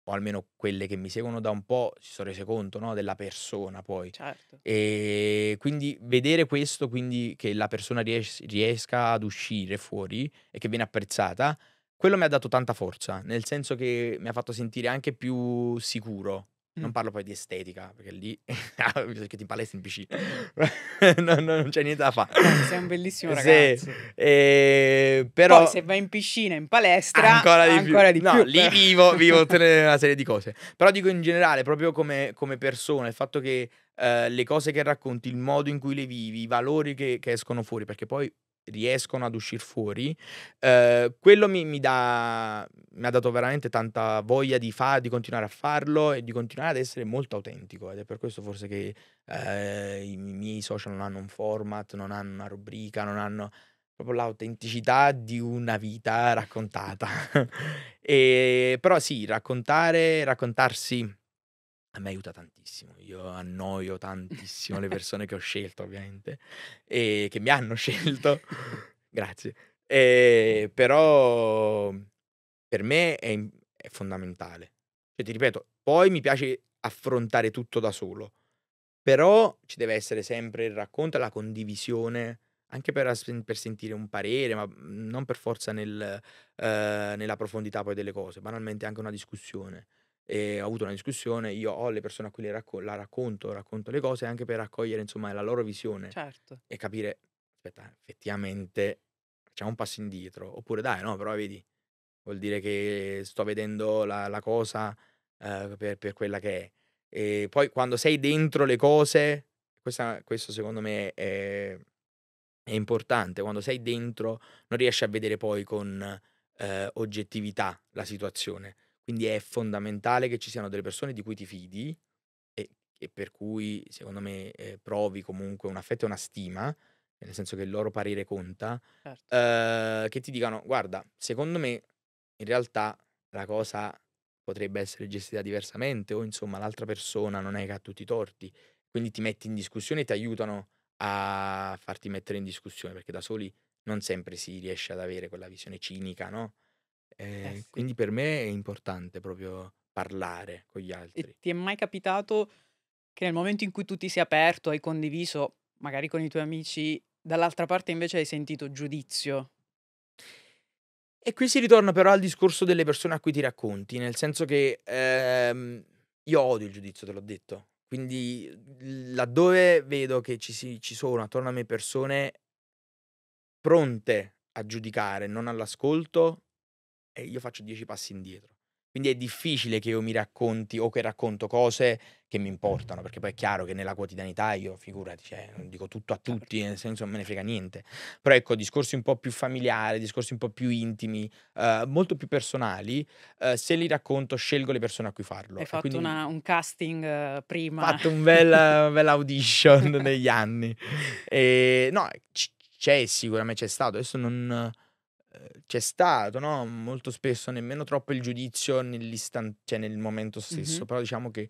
o almeno quelle che mi seguono da un po' si sono rese conto no, della persona poi. Certo. E quindi vedere questo, quindi che la persona ries- riesca ad uscire fuori e che viene apprezzata, quello mi ha dato tanta forza, nel senso che mi ha fatto sentire anche più sicuro non parlo poi di estetica, perché lì bisogna [laughs] che ti palestra in PC. [laughs] no, no, non c'è niente da fare. Sei un bellissimo ragazzo. Sì. Eh, però poi, se vai in piscina, in palestra, ancora di ancora più. Di no, più, lì vivo, vivo una serie di cose. Però dico in generale, proprio come, come persona, il fatto che eh, le cose che racconti, il modo in cui le vivi, i valori che, che escono fuori, perché poi riescono ad uscire fuori, eh, quello mi, mi, dà, mi ha dato veramente tanta voglia di, fa, di continuare a farlo e di continuare ad essere molto autentico ed è per questo forse che eh, i miei social non hanno un format, non hanno una rubrica, non hanno proprio l'autenticità di una vita raccontata. [laughs] e, però sì, raccontare, raccontarsi a me aiuta tantissimo. Io annoio tantissimo le [laughs] persone che ho scelto, ovviamente, e che mi hanno scelto. [laughs] Grazie. E, ehm, però per me è, è, fondamentale. Cioè, ti ripeto, poi mi piace affrontare tutto da solo. Però ci deve essere sempre il racconto e la condivisione, anche per, per, sentire un parere, ma mhmm, non per forza nel, eh, nella profondità poi delle cose, banalmente anche una discussione e ho avuto una discussione, io ho le persone a cui le racco- la racconto, racconto le cose anche per raccogliere insomma la loro visione certo. e capire, aspetta, effettivamente facciamo un passo indietro, oppure dai, no, però vedi, vuol dire che sto vedendo la, la cosa uh, per, per, quella che è. E poi quando sei dentro le cose, questa, questo secondo me è, è, importante, quando sei dentro non riesci a vedere poi con uh, oggettività la situazione quindi è fondamentale che ci siano delle persone di cui ti fidi e, e per cui, secondo me, eh, provi comunque un affetto e una stima, nel senso che il loro parere conta, certo. eh, che ti dicano, guarda, secondo me in realtà la cosa potrebbe essere gestita diversamente o insomma l'altra persona non è che ha tutti i torti, quindi ti metti in discussione e ti aiutano a farti mettere in discussione perché da soli non sempre si riesce ad avere quella visione cinica, no? Eh, eh, sì. Quindi per me è importante proprio parlare con gli altri. E ti è mai capitato che nel momento in cui tu ti sei aperto, hai condiviso, magari con i tuoi amici, dall'altra parte invece hai sentito giudizio? E qui si ritorna però al discorso delle persone a cui ti racconti, nel senso che ehm, io odio il giudizio, te l'ho detto. Quindi laddove vedo che ci, si, ci sono attorno a me persone pronte a giudicare, non all'ascolto, e io faccio dieci passi indietro. Quindi è difficile che io mi racconti o che racconto cose che mi importano, perché poi è chiaro che nella quotidianità io, figurati, cioè, non dico tutto a certo. tutti, nel senso non me ne frega niente. Però ecco, discorsi un po' più familiari, discorsi un po' più intimi, eh, molto più personali, eh, se li racconto scelgo le persone a cui farlo. Hai fatto una, un casting uh, prima. Ho fatto un bel, bel audition negli [laughs] anni. E, no, c- c'è sicuramente, c'è stato, adesso non eh, c'è stato, no? Molto spesso nemmeno troppo il giudizio cioè nel momento stesso, mm-hmm. però diciamo che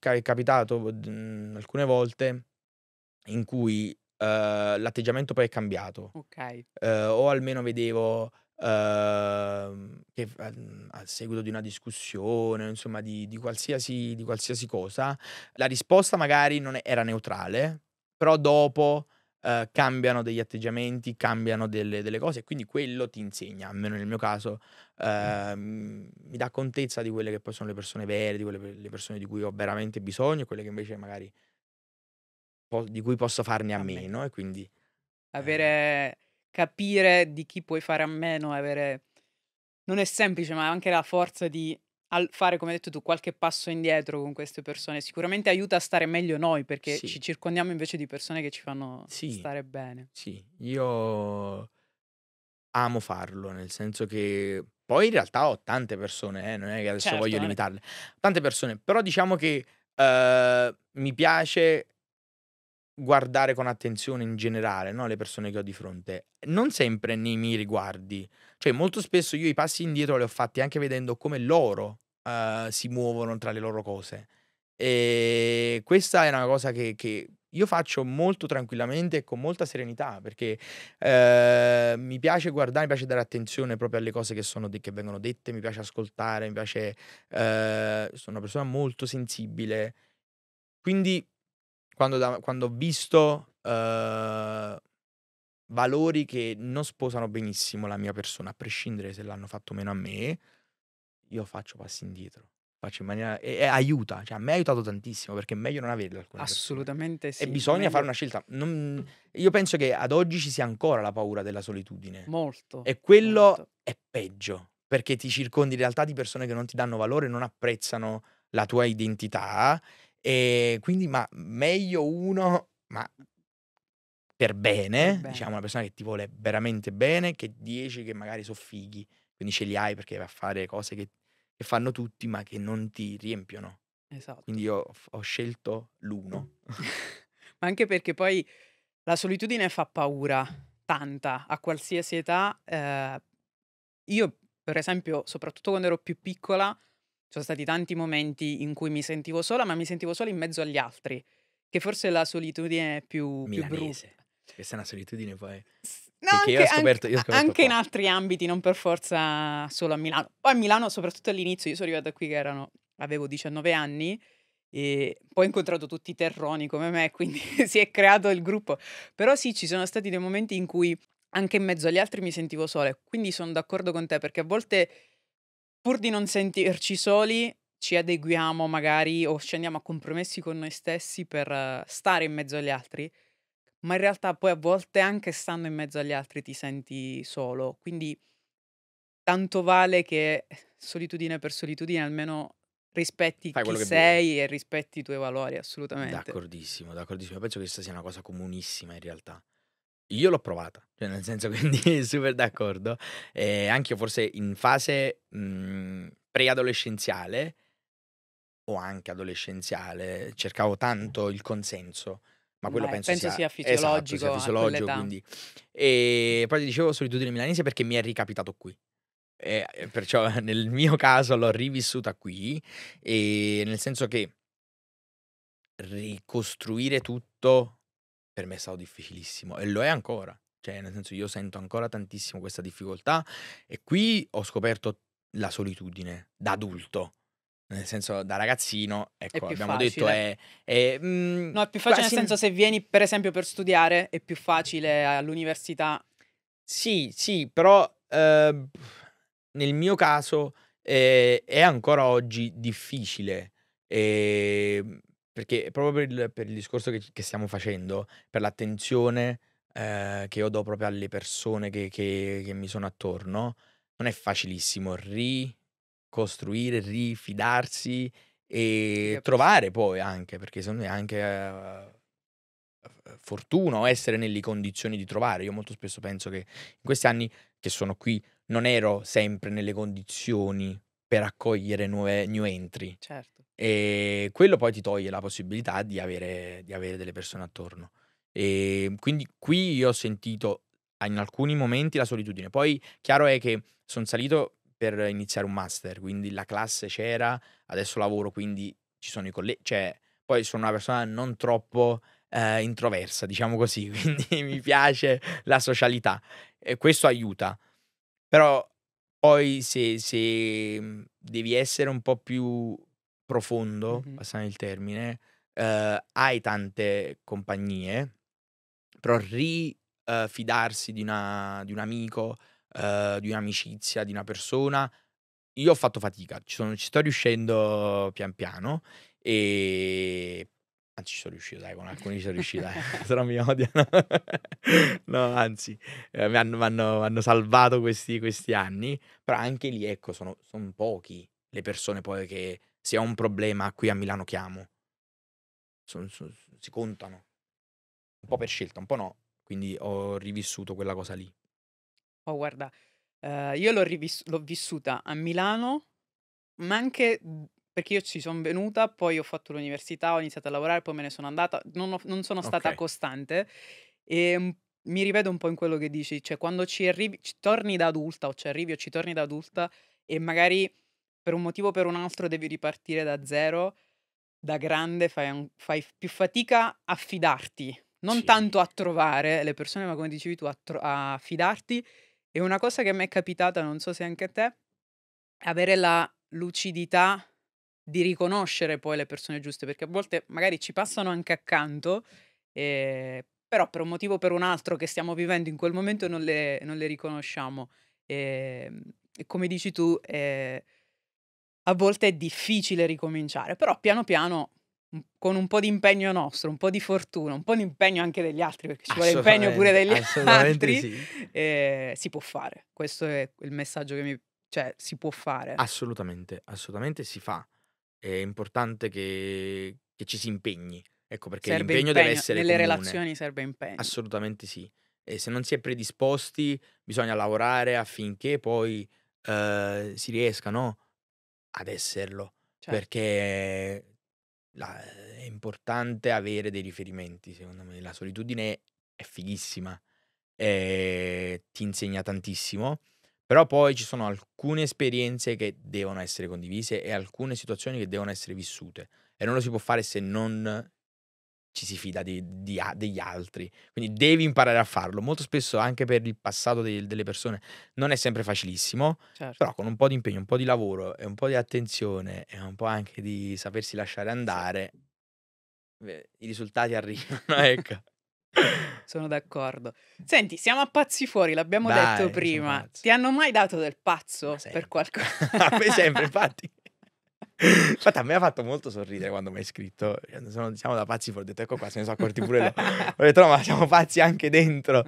è capitato mh, mhmm, alcune volte in cui uh, l'atteggiamento poi è cambiato. Ok. Uh, o almeno vedevo Uh, che a, a, mhmm, seguito di una discussione, insomma, di, di, qualsiasi, di qualsiasi, cosa, la risposta magari non è, era neutrale, però dopo eh, cambiano degli atteggiamenti, cambiano delle, delle, cose e quindi quello ti insegna, almeno nel mio caso, eh, mi dà contezza di quelle che poi sono le persone vere, di quelle le persone di cui ho veramente bisogno, quelle che invece magari po- di cui posso farne a, a meno me. e quindi... Eh. Avere, capire di chi puoi fare a meno, avere... Non è semplice, ma anche la forza di al fare, come hai detto tu, qualche passo indietro con queste persone, sicuramente aiuta a stare meglio noi perché sì. ci circondiamo invece di persone che ci fanno sì. stare bene. Sì, io amo farlo, nel senso che poi in realtà ho tante persone, eh, non è che adesso certo, voglio limitarle, tante persone, però diciamo che eh, mi piace guardare con attenzione in generale no? le persone che ho di fronte, non sempre nei miei riguardi, cioè, molto spesso io i passi indietro li ho fatti anche vedendo come loro uh, si muovono tra le loro cose. E questa è una cosa che, che io faccio molto tranquillamente e con molta serenità perché eh, mi piace guardare, mi piace dare attenzione proprio alle cose che, sono, che vengono dette, mi piace ascoltare, mi piace... Eh, sono una persona molto sensibile. Quindi quando, da, quando ho visto eh, valori che non sposano benissimo la mia persona, a prescindere se l'hanno fatto meno a me, io faccio passi indietro. Faccio in maniera. E, e aiuta, cioè a me ha aiutato tantissimo perché è meglio non averle Assolutamente persone. sì. E bisogna meglio... fare una scelta. Non... [clears throat] Io penso che ad oggi ci sia ancora la paura della solitudine. Molto. E quello molto. è peggio perché ti circondi in realtà di persone che non ti danno valore, non apprezzano la tua identità. E quindi, ma meglio uno, ma per bene, per bene, diciamo una persona che ti vuole veramente bene, che 10 che magari sono fighi, quindi ce li hai perché vai a fare cose che, che fanno tutti ma che non ti riempiono. Esatto. Quindi io ho scelto l'uno. [laughs] ma anche perché poi la solitudine fa paura, tanta, a qualsiasi età. Eh, io, per esempio, soprattutto quando ero più piccola, ci sono stati tanti momenti in cui mi sentivo sola, ma mi sentivo sola in mezzo agli altri, che forse è la solitudine più, più brutta. Questa è una solitudine poi. No, anche, io scoperto, io anche in altri ambiti, non per forza solo a Milano. Poi a Milano, soprattutto all'inizio, io sono arrivata qui che erano, avevo 19 anni e poi ho incontrato tutti i terroni come me, [laughs] quindi si è creato il gruppo. Però sì, ci sono stati dei momenti in cui anche in mezzo agli altri mi sentivo sola, quindi sono d'accordo con te perché a volte pur di non sentirci soli ci adeguiamo magari o scendiamo a compromessi con noi stessi per eh, stare in mezzo agli altri ma in realtà poi a volte anche stando in mezzo agli altri ti senti solo, quindi tanto vale che eh, solitudine per solitudine almeno rispetti Fai chi sei vuoi. e rispetti i tuoi valori, assolutamente. D'accordissimo, d'accordissimo. Penso che questa sia una cosa comunissima in realtà. Io l'ho provata, [laughs] cioè nel senso quindi [laughs] super d'accordo. Eh, anche io forse in fase mh, mhmm, preadolescenziale o anche adolescenziale cercavo tanto il consenso ma quello Beh, penso, penso, sia, sia fisiologico. Esatto, sia fisiologico quindi. E poi ti dicevo solitudine milanese perché mi è ricapitato qui. Eh, eh perciò [laughs] nel mio caso l'ho rivissuta qui, nel senso che ricostruire tutto per me è stato difficilissimo e lo è ancora. Cioè, nel senso, io sento ancora tantissimo questa difficoltà e qui ho scoperto la solitudine da adulto. Nel senso, da ragazzino, ecco, abbiamo facile. detto è... è mm, no, è più facile quasi... nel senso se vieni, per esempio, per studiare, è più facile all'università. Sì, sì, però eh, nel mio caso eh, è ancora oggi difficile, eh, perché proprio per il, per il discorso che, che, stiamo facendo, per l'attenzione eh, che io do proprio alle persone che, che, che mi sono attorno, non è facilissimo ri costruire, rifidarsi e trovare poi anche, perché secondo me anche uh, fortuna o essere nelle condizioni di trovare. Io molto spesso penso che in questi anni che sono qui non ero sempre nelle condizioni per accogliere nuove, new entry. Certo. E quello poi ti toglie la possibilità di avere, di avere delle persone attorno. E ehm, quindi qui io ho sentito in alcuni momenti la solitudine. Poi chiaro è che sono salito per iniziare un master, quindi la classe c'era, adesso lavoro, quindi ci sono i colleghi, cioè poi sono una persona non troppo eh, introversa, diciamo così, [laughs] quindi mi piace la socialità e questo aiuta. Però poi se, se mm, devi essere un po' più profondo, mm-hmm. passando il termine, eh, hai tante compagnie, però rifidarsi eh, di, una, di un amico, eh, di un'amicizia, di una persona. Io ho fatto fatica, ci, sono, ci sto riuscendo pian piano e anzi ci sono riuscito dai con alcuni ci sono riuscito eh, se [laughs] no mi odiano [laughs] no anzi eh, mi hanno, hanno, hanno salvato questi, questi, anni però anche lì ecco sono, sono, pochi le persone poi che se ho un problema qui a Milano chiamo sono, sono, si contano un po' per scelta un po' no quindi ho rivissuto quella cosa lì Oh, guarda, eh, io l'ho, rivis- l'ho vissuta a Milano, ma anche mhmm, perché io ci sono venuta, poi ho fatto l'università, ho iniziato a lavorare, poi me ne sono andata, non, ho, non sono stata okay. costante e ehm, mi rivedo un po' in quello che dici, cioè quando ci arrivi, ci torni da adulta o ci arrivi o ci torni da adulta e magari per un motivo o per un altro devi ripartire da zero, da grande fai, un, fai più fatica a fidarti, non sì. tanto a trovare le persone, ma come dicevi tu, a, tro- a fidarti e una cosa che mi è capitata, non so se anche a te, è avere la lucidità di riconoscere poi le persone giuste, perché a volte magari ci passano anche accanto, eh, però per un motivo o per un altro che stiamo vivendo in quel momento non le, non le riconosciamo. E, ehm, e, come dici tu, eh, a volte è difficile ricominciare, però piano piano con un po' di impegno nostro, un po' di fortuna, un po' di impegno anche degli altri, perché ci vuole impegno pure degli altri, sì. eh, si può fare. Questo è il messaggio che mi... cioè, si può fare. Assolutamente, assolutamente si fa. È importante che, che ci si impegni. Ecco perché serve l'impegno impegno. deve essere Nelle comune. relazioni serve impegno. Assolutamente sì. E se non si è predisposti, bisogna lavorare affinché poi eh, si riesca, no? Ad esserlo. Certo. Perché la- è importante avere dei riferimenti, secondo me. La solitudine è fighissima, e ehm, ti insegna tantissimo, però poi ci sono alcune esperienze che devono essere condivise e alcune situazioni che devono essere vissute e non lo si può fare se non ci si fida di, di, degli altri. Quindi devi imparare a farlo. Molto spesso anche per il passato dei, delle persone non è sempre facilissimo, certo. però con un po' di impegno, un po' di lavoro e un po' di attenzione e un po' anche di sapersi lasciare andare, beh, i risultati arrivano, [laughs] ecco. Sono d'accordo. Senti, siamo a pazzi fuori, l'abbiamo Dai, detto prima. Ti hanno mai dato del pazzo per qualcosa? [laughs] a me sempre, infatti. Infatti a me ha fatto molto sorridere quando mi hai scritto, sono, siamo da pazzi, ho detto ecco qua, se ne sono accorti pure loro. ho detto no, ma siamo pazzi anche dentro.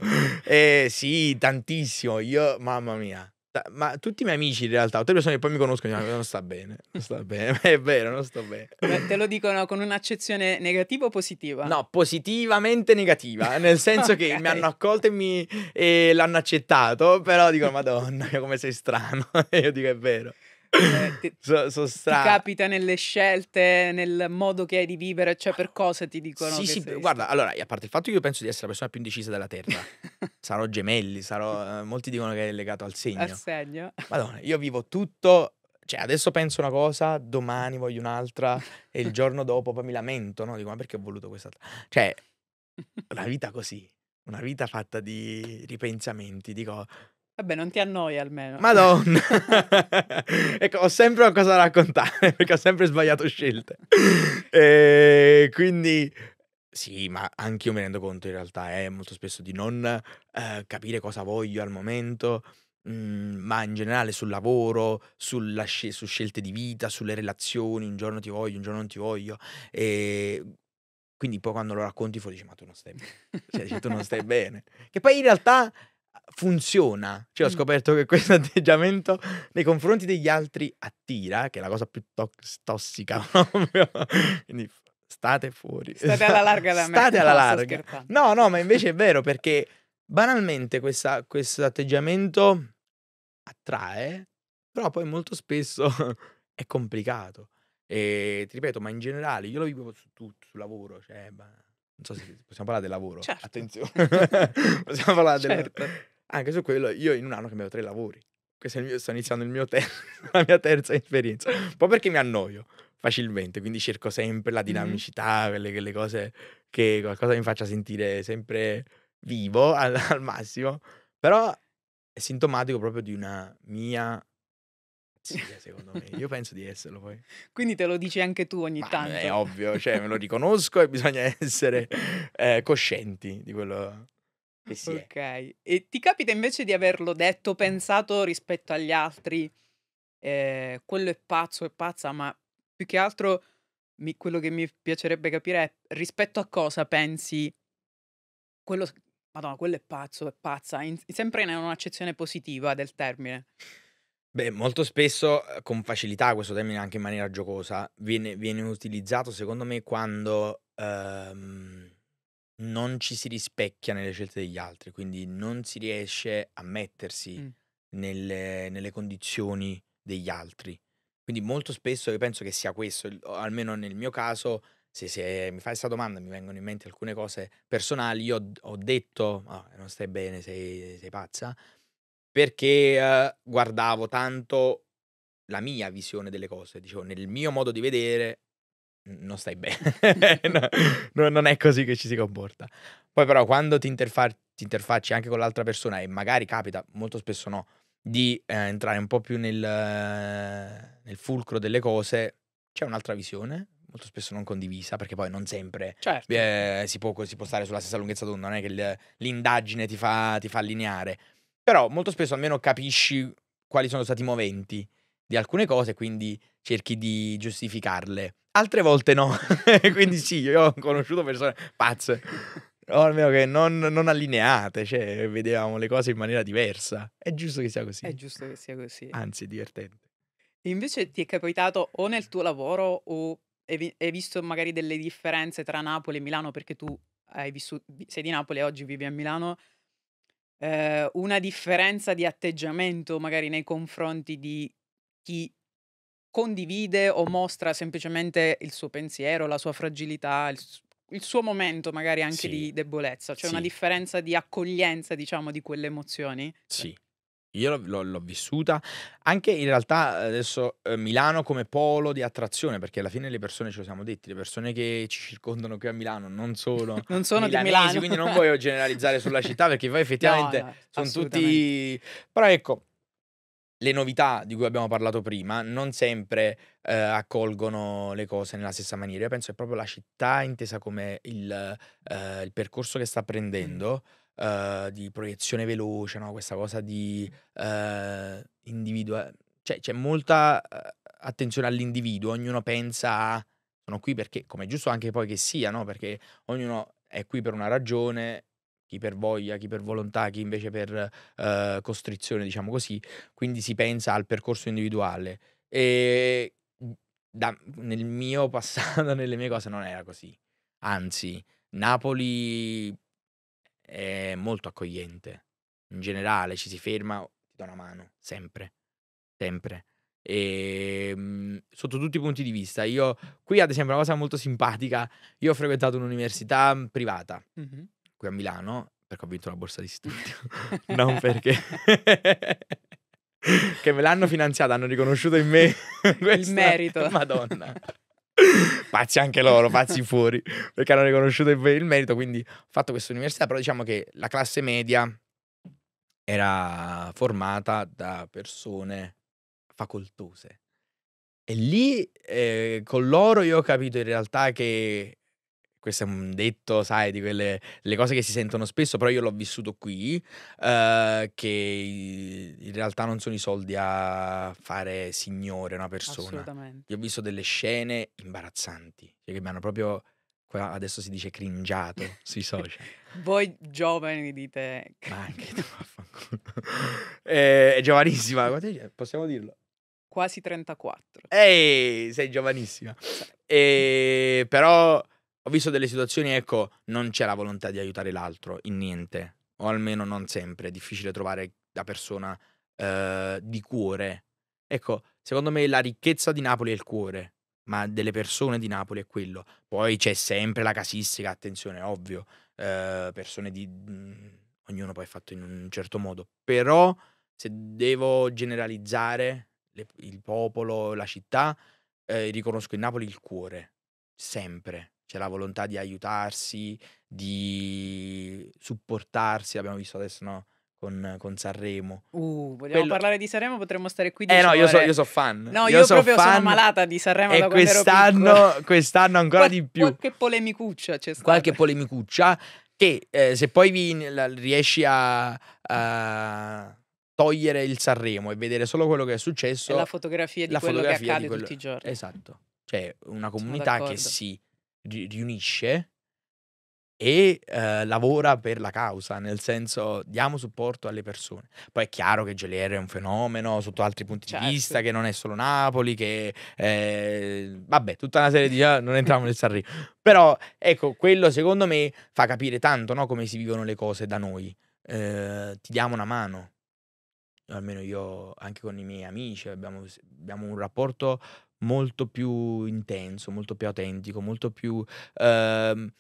Eh, sì, tantissimo, io, mamma mia. Ma tutti i miei amici in realtà, tutte le persone che poi mi conoscono, dicono, non sta bene, non sta bene, [laughs] è vero, non sto bene. Beh, te lo dicono con un'accezione negativa o positiva? No, positivamente negativa, nel senso [laughs] okay. che mi hanno accolto e, mi, e l'hanno accettato, però dicono, madonna, come sei strano, e [laughs] io dico è vero. Eh, [laughs] ti, so, so ti capita nelle scelte, nel modo che hai di vivere, cioè per cosa ti dicono. Sì, sì, guarda, stato. allora, a parte il fatto che io penso di essere la persona più indecisa della Terra, [laughs] sarò gemelli, sarò, eh, molti dicono che è legato al segno. Al segno. Madonna, io vivo tutto cioè adesso penso una cosa, domani voglio un'altra e il giorno dopo poi mi lamento, no? Dico ma perché ho voluto quest'altra? Cioè, una vita così, una vita fatta di ripensamenti, dico Vabbè, non ti annoia almeno. Madonna! [laughs] ecco, ho sempre una cosa da raccontare [laughs] perché ho sempre sbagliato scelte. e quindi sì, ma anche io mi rendo conto in realtà è eh, molto spesso di non eh, capire cosa voglio al momento, mh, mm, ma in generale sul lavoro, sc- su scelte di vita, sulle relazioni, un giorno ti voglio, un giorno non ti voglio. E quindi poi quando lo racconti fuori dici ma tu non stai bene, cioè, tu non stai bene. Che poi in realtà funziona. Cioè, ho mm. scoperto che questo [laughs] atteggiamento nei confronti degli altri attira, che è la cosa più to- tossica [laughs] proprio. Quindi state fuori. State alla larga da [laughs] me. State alla larga. No, no, ma invece è vero perché banalmente questa, questo atteggiamento attrae, però poi molto spesso è complicato. E ti ripeto, ma in generale, io lo vivo su tutto, sul lavoro, cioè... Ma non so se possiamo parlare del lavoro. Certo. Attenzione. [laughs] possiamo parlare certo. del Anche su quello, io in un anno che avevo tre lavori. Questo è il mio, sto iniziando il mio ter- [laughs] la mia terza esperienza. Un po' perché mi annoio facilmente, quindi cerco sempre la dinamicità, mm-hmm. quelle, quelle, cose che qualcosa mi faccia sentire sempre vivo al, [laughs] al massimo. Però è sintomatico proprio di una mia sì, eh, secondo me. Io penso di esserlo poi. [laughs] Quindi te lo dici anche tu ogni Ma tanto. Eh, è ovvio, cioè me lo riconosco e bisogna [laughs] essere eh, coscienti di quello che si Ok. È. E ti capita invece di averlo detto, pensato rispetto agli altri? Eh, quello è pazzo, è pazza, ma più che altro mi, quello che mi piacerebbe capire è rispetto a cosa pensi quello, Madonna, quello è pazzo, è pazza, in, sempre in un'accezione positiva del termine. Beh, molto spesso, ehm, con facilità, questo termine anche in maniera giocosa, viene viene utilizzato secondo me quando, uhm, non ci si rispecchia nelle scelte degli altri, quindi non si riesce a mettersi Mh. nelle nelle condizioni degli altri. Quindi molto spesso io penso che sia questo almeno nel mio caso, se se mi fai questa domanda, mi vengono in mente alcune cose personali, io ho detto: "Ah, non stai bene, sei sei pazza?" perché eh, guardavo tanto la mia visione delle cose, dicevo nel mio modo di vedere non stai bene, [laughs] [laughs] no, non è così che ci si comporta. Poi però quando ti, interfa- ti, interfacci anche con l'altra persona e magari capita, molto spesso no, di eh, entrare un po' più nel, eh, nel fulcro delle cose, c'è un'altra visione, molto spesso non condivisa, perché poi non sempre certo. eh, si, può, si, può, stare sulla stessa lunghezza d'onda, non è che l'indagine ti fa, ti fa allineare. Però molto spesso almeno capisci quali sono stati i moventi di alcune cose, quindi cerchi di giustificarle. Altre volte no. [laughs] quindi sì, io ho conosciuto persone pazze. O almeno che non, non, allineate, cioè vedevamo le cose in maniera diversa. È giusto che sia così. È giusto che sia così. Anzi, è divertente. Invece ti è capitato o nel tuo lavoro o hai visto magari delle differenze tra Napoli e Milano perché tu vissuto, sei di Napoli e oggi vivi a Milano eh, una differenza di atteggiamento magari nei confronti di chi condivide o mostra semplicemente il suo pensiero, la sua fragilità, il, il suo momento magari anche sì. di debolezza, cioè sì. una differenza di accoglienza, diciamo, di quelle emozioni? Sì. Io l'ho, l'ho vissuta anche in realtà adesso eh, Milano come polo di attrazione, perché alla fine le persone ce lo siamo detti, le persone che ci circondano qui a Milano non sono, [laughs] non sono milanesi, di Milano. quindi non voglio generalizzare [laughs] sulla città perché poi effettivamente no, no, sono tutti... Però ecco, le novità di cui abbiamo parlato prima non sempre eh, accolgono le cose nella stessa maniera. Io penso che proprio la città, intesa come il, eh, il percorso che sta prendendo, mm eh, di proiezione veloce, no? questa cosa di eh, individuo. Cioè, c'è molta eh, attenzione all'individuo, ognuno pensa a sono qui perché, come è giusto anche poi che sia, no? perché ognuno è qui per una ragione, chi per voglia, chi per volontà, chi invece per eh, costrizione, diciamo così, quindi si pensa al percorso individuale. E da, nel mio passato, [laughs] nelle mie cose, non era così. Anzi, Napoli è molto accogliente. In generale ci si ferma, ti do una mano, sempre, sempre. E, ehm, sotto tutti i punti di vista, io qui ad esempio una cosa molto simpatica, io ho frequentato un'università privata mm-hmm. qui a Milano perché ho vinto la borsa di studio, [laughs] non perché... [laughs] che me l'hanno finanziata, hanno riconosciuto in me il [laughs] merito. Madonna pazzi anche loro, pazzi fuori, perché hanno riconosciuto il merito, quindi ho fatto questa università, però diciamo che la classe media era formata da persone facoltose. E lì eh, con loro io ho capito in realtà che questo è un detto, sai, di quelle cose che si sentono spesso, però io l'ho vissuto qui, eh, che in realtà non sono i soldi a fare signore una persona. Assolutamente. Io ho visto delle scene imbarazzanti, cioè che mi hanno proprio, adesso si dice cringiato [laughs] sui social. Voi giovani dite... Ma [laughs] anche tu, vaffanculo. è, eh, è giovanissima, possiamo dirlo quasi 34. Ehi, sei giovanissima. E, eh, però ho visto delle situazioni, ecco, non c'è la volontà di aiutare l'altro in niente, o almeno non sempre, è difficile trovare la persona eh, di cuore. Ecco, secondo me la ricchezza di Napoli è il cuore, ma delle persone di Napoli è quello. Poi c'è sempre la casistica, attenzione, ovvio, eh, persone di... Mh, mm, ognuno poi è fatto in un certo modo, però se devo generalizzare le, il popolo, la città, eh, riconosco in Napoli il cuore, sempre c'è la volontà di aiutarsi, di supportarsi, l'abbiamo visto adesso no? con, con, Sanremo. Uh, vogliamo Quello... parlare di Sanremo? Potremmo stare qui Eh no, io sono so fan. No, io, io so proprio fan. sono malata di Sanremo e quest'anno, [laughs] quest'anno ancora Qual- di più. Qualche polemicuccia c'è stata. Qualche polemicuccia che eh, se poi vi, la, riesci a, a, togliere il Sanremo e vedere solo quello che è successo... E la fotografia di la quello fotografia che accade quello... tutti i giorni. Esatto. Cioè una comunità che si riunisce e eh, lavora per la causa, nel senso diamo supporto alle persone. Poi è chiaro che Geliere è un fenomeno sotto altri punti certo. di vista, certo. che non è solo Napoli, che eh, vabbè, tutta una serie di... Ah, non entriamo nel Sanremo. [laughs] Però ecco, quello secondo me fa capire tanto no, come si vivono le cose da noi. Eh, ti diamo una mano. Almeno io, anche con i miei amici, abbiamo, abbiamo un rapporto molto più intenso, molto più autentico, molto più... Ehm,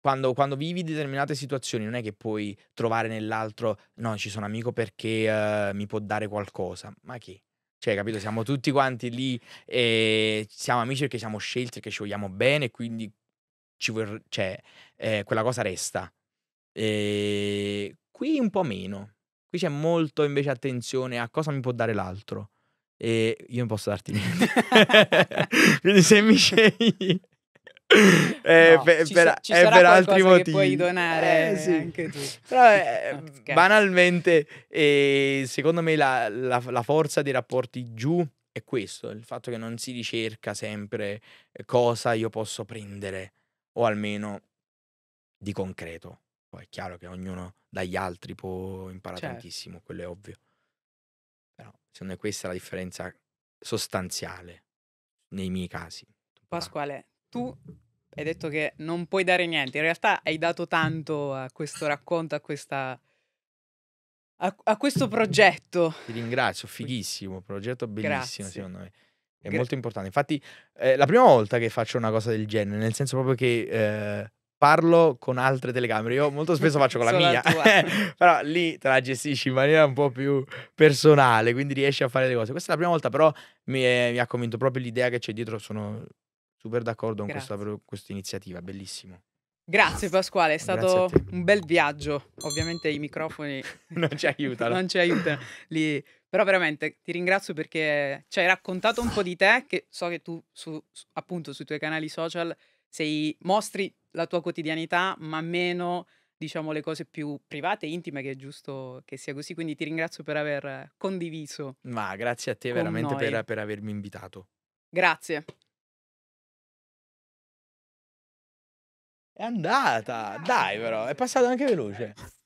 quando, quando, vivi determinate situazioni non è che puoi trovare nell'altro, no, ci sono amico perché eh, mi può dare qualcosa, ma che? Cioè, capito? Siamo tutti quanti lì e siamo amici perché siamo scelti, perché ci vogliamo bene, quindi ci vor- cioè, eh, quella cosa resta. E qui un po' meno. Qui c'è molto invece attenzione a cosa mi può dare l'altro e io non posso darti niente. [laughs] Quindi se mi scegli... Eh, no, per, ci, per, ci è eh, per altri motivi. Che puoi donare eh, sì. anche tu. Però, eh, [laughs] okay. Banalmente, eh, secondo me la, la, la, forza dei rapporti giù è questo: il fatto che non si ricerca sempre eh, cosa io posso prendere, o almeno di concreto. Poi è chiaro che ognuno dagli altri può imparare certo. tantissimo, quello è ovvio. Secondo me questa è la differenza sostanziale nei miei casi. Pasquale, tu hai detto che non puoi dare niente, in realtà hai dato tanto a questo racconto, a, questa, a, a questo progetto. Ti ringrazio, fighissimo, progetto bellissimo Grazie. secondo me. È Gra- molto importante. Infatti, è eh, la prima volta che faccio una cosa del genere, nel senso proprio che eh, parlo con altre telecamere. Io molto spesso faccio con la [laughs] mia, [laughs] però lì te la gestisci in maniera un po' più personale, quindi riesci a fare le cose. Questa è la prima volta, però mi, è, mi ha convinto proprio l'idea che c'è dietro. Sono super d'accordo con questa, questa iniziativa, bellissimo. Grazie Pasquale, è stato un bel viaggio. Ovviamente i microfoni [laughs] non ci aiutano. non ci aiutano. Lì. Però veramente ti ringrazio perché ci hai raccontato un po' di te, che so che tu su, appunto sui tuoi canali social sei, mostri la tua quotidianità, ma meno diciamo le cose più private e intime che è giusto che sia così quindi ti ringrazio per aver condiviso ma grazie a te veramente per, per avermi invitato grazie È andata, dai però, è passato anche veloce.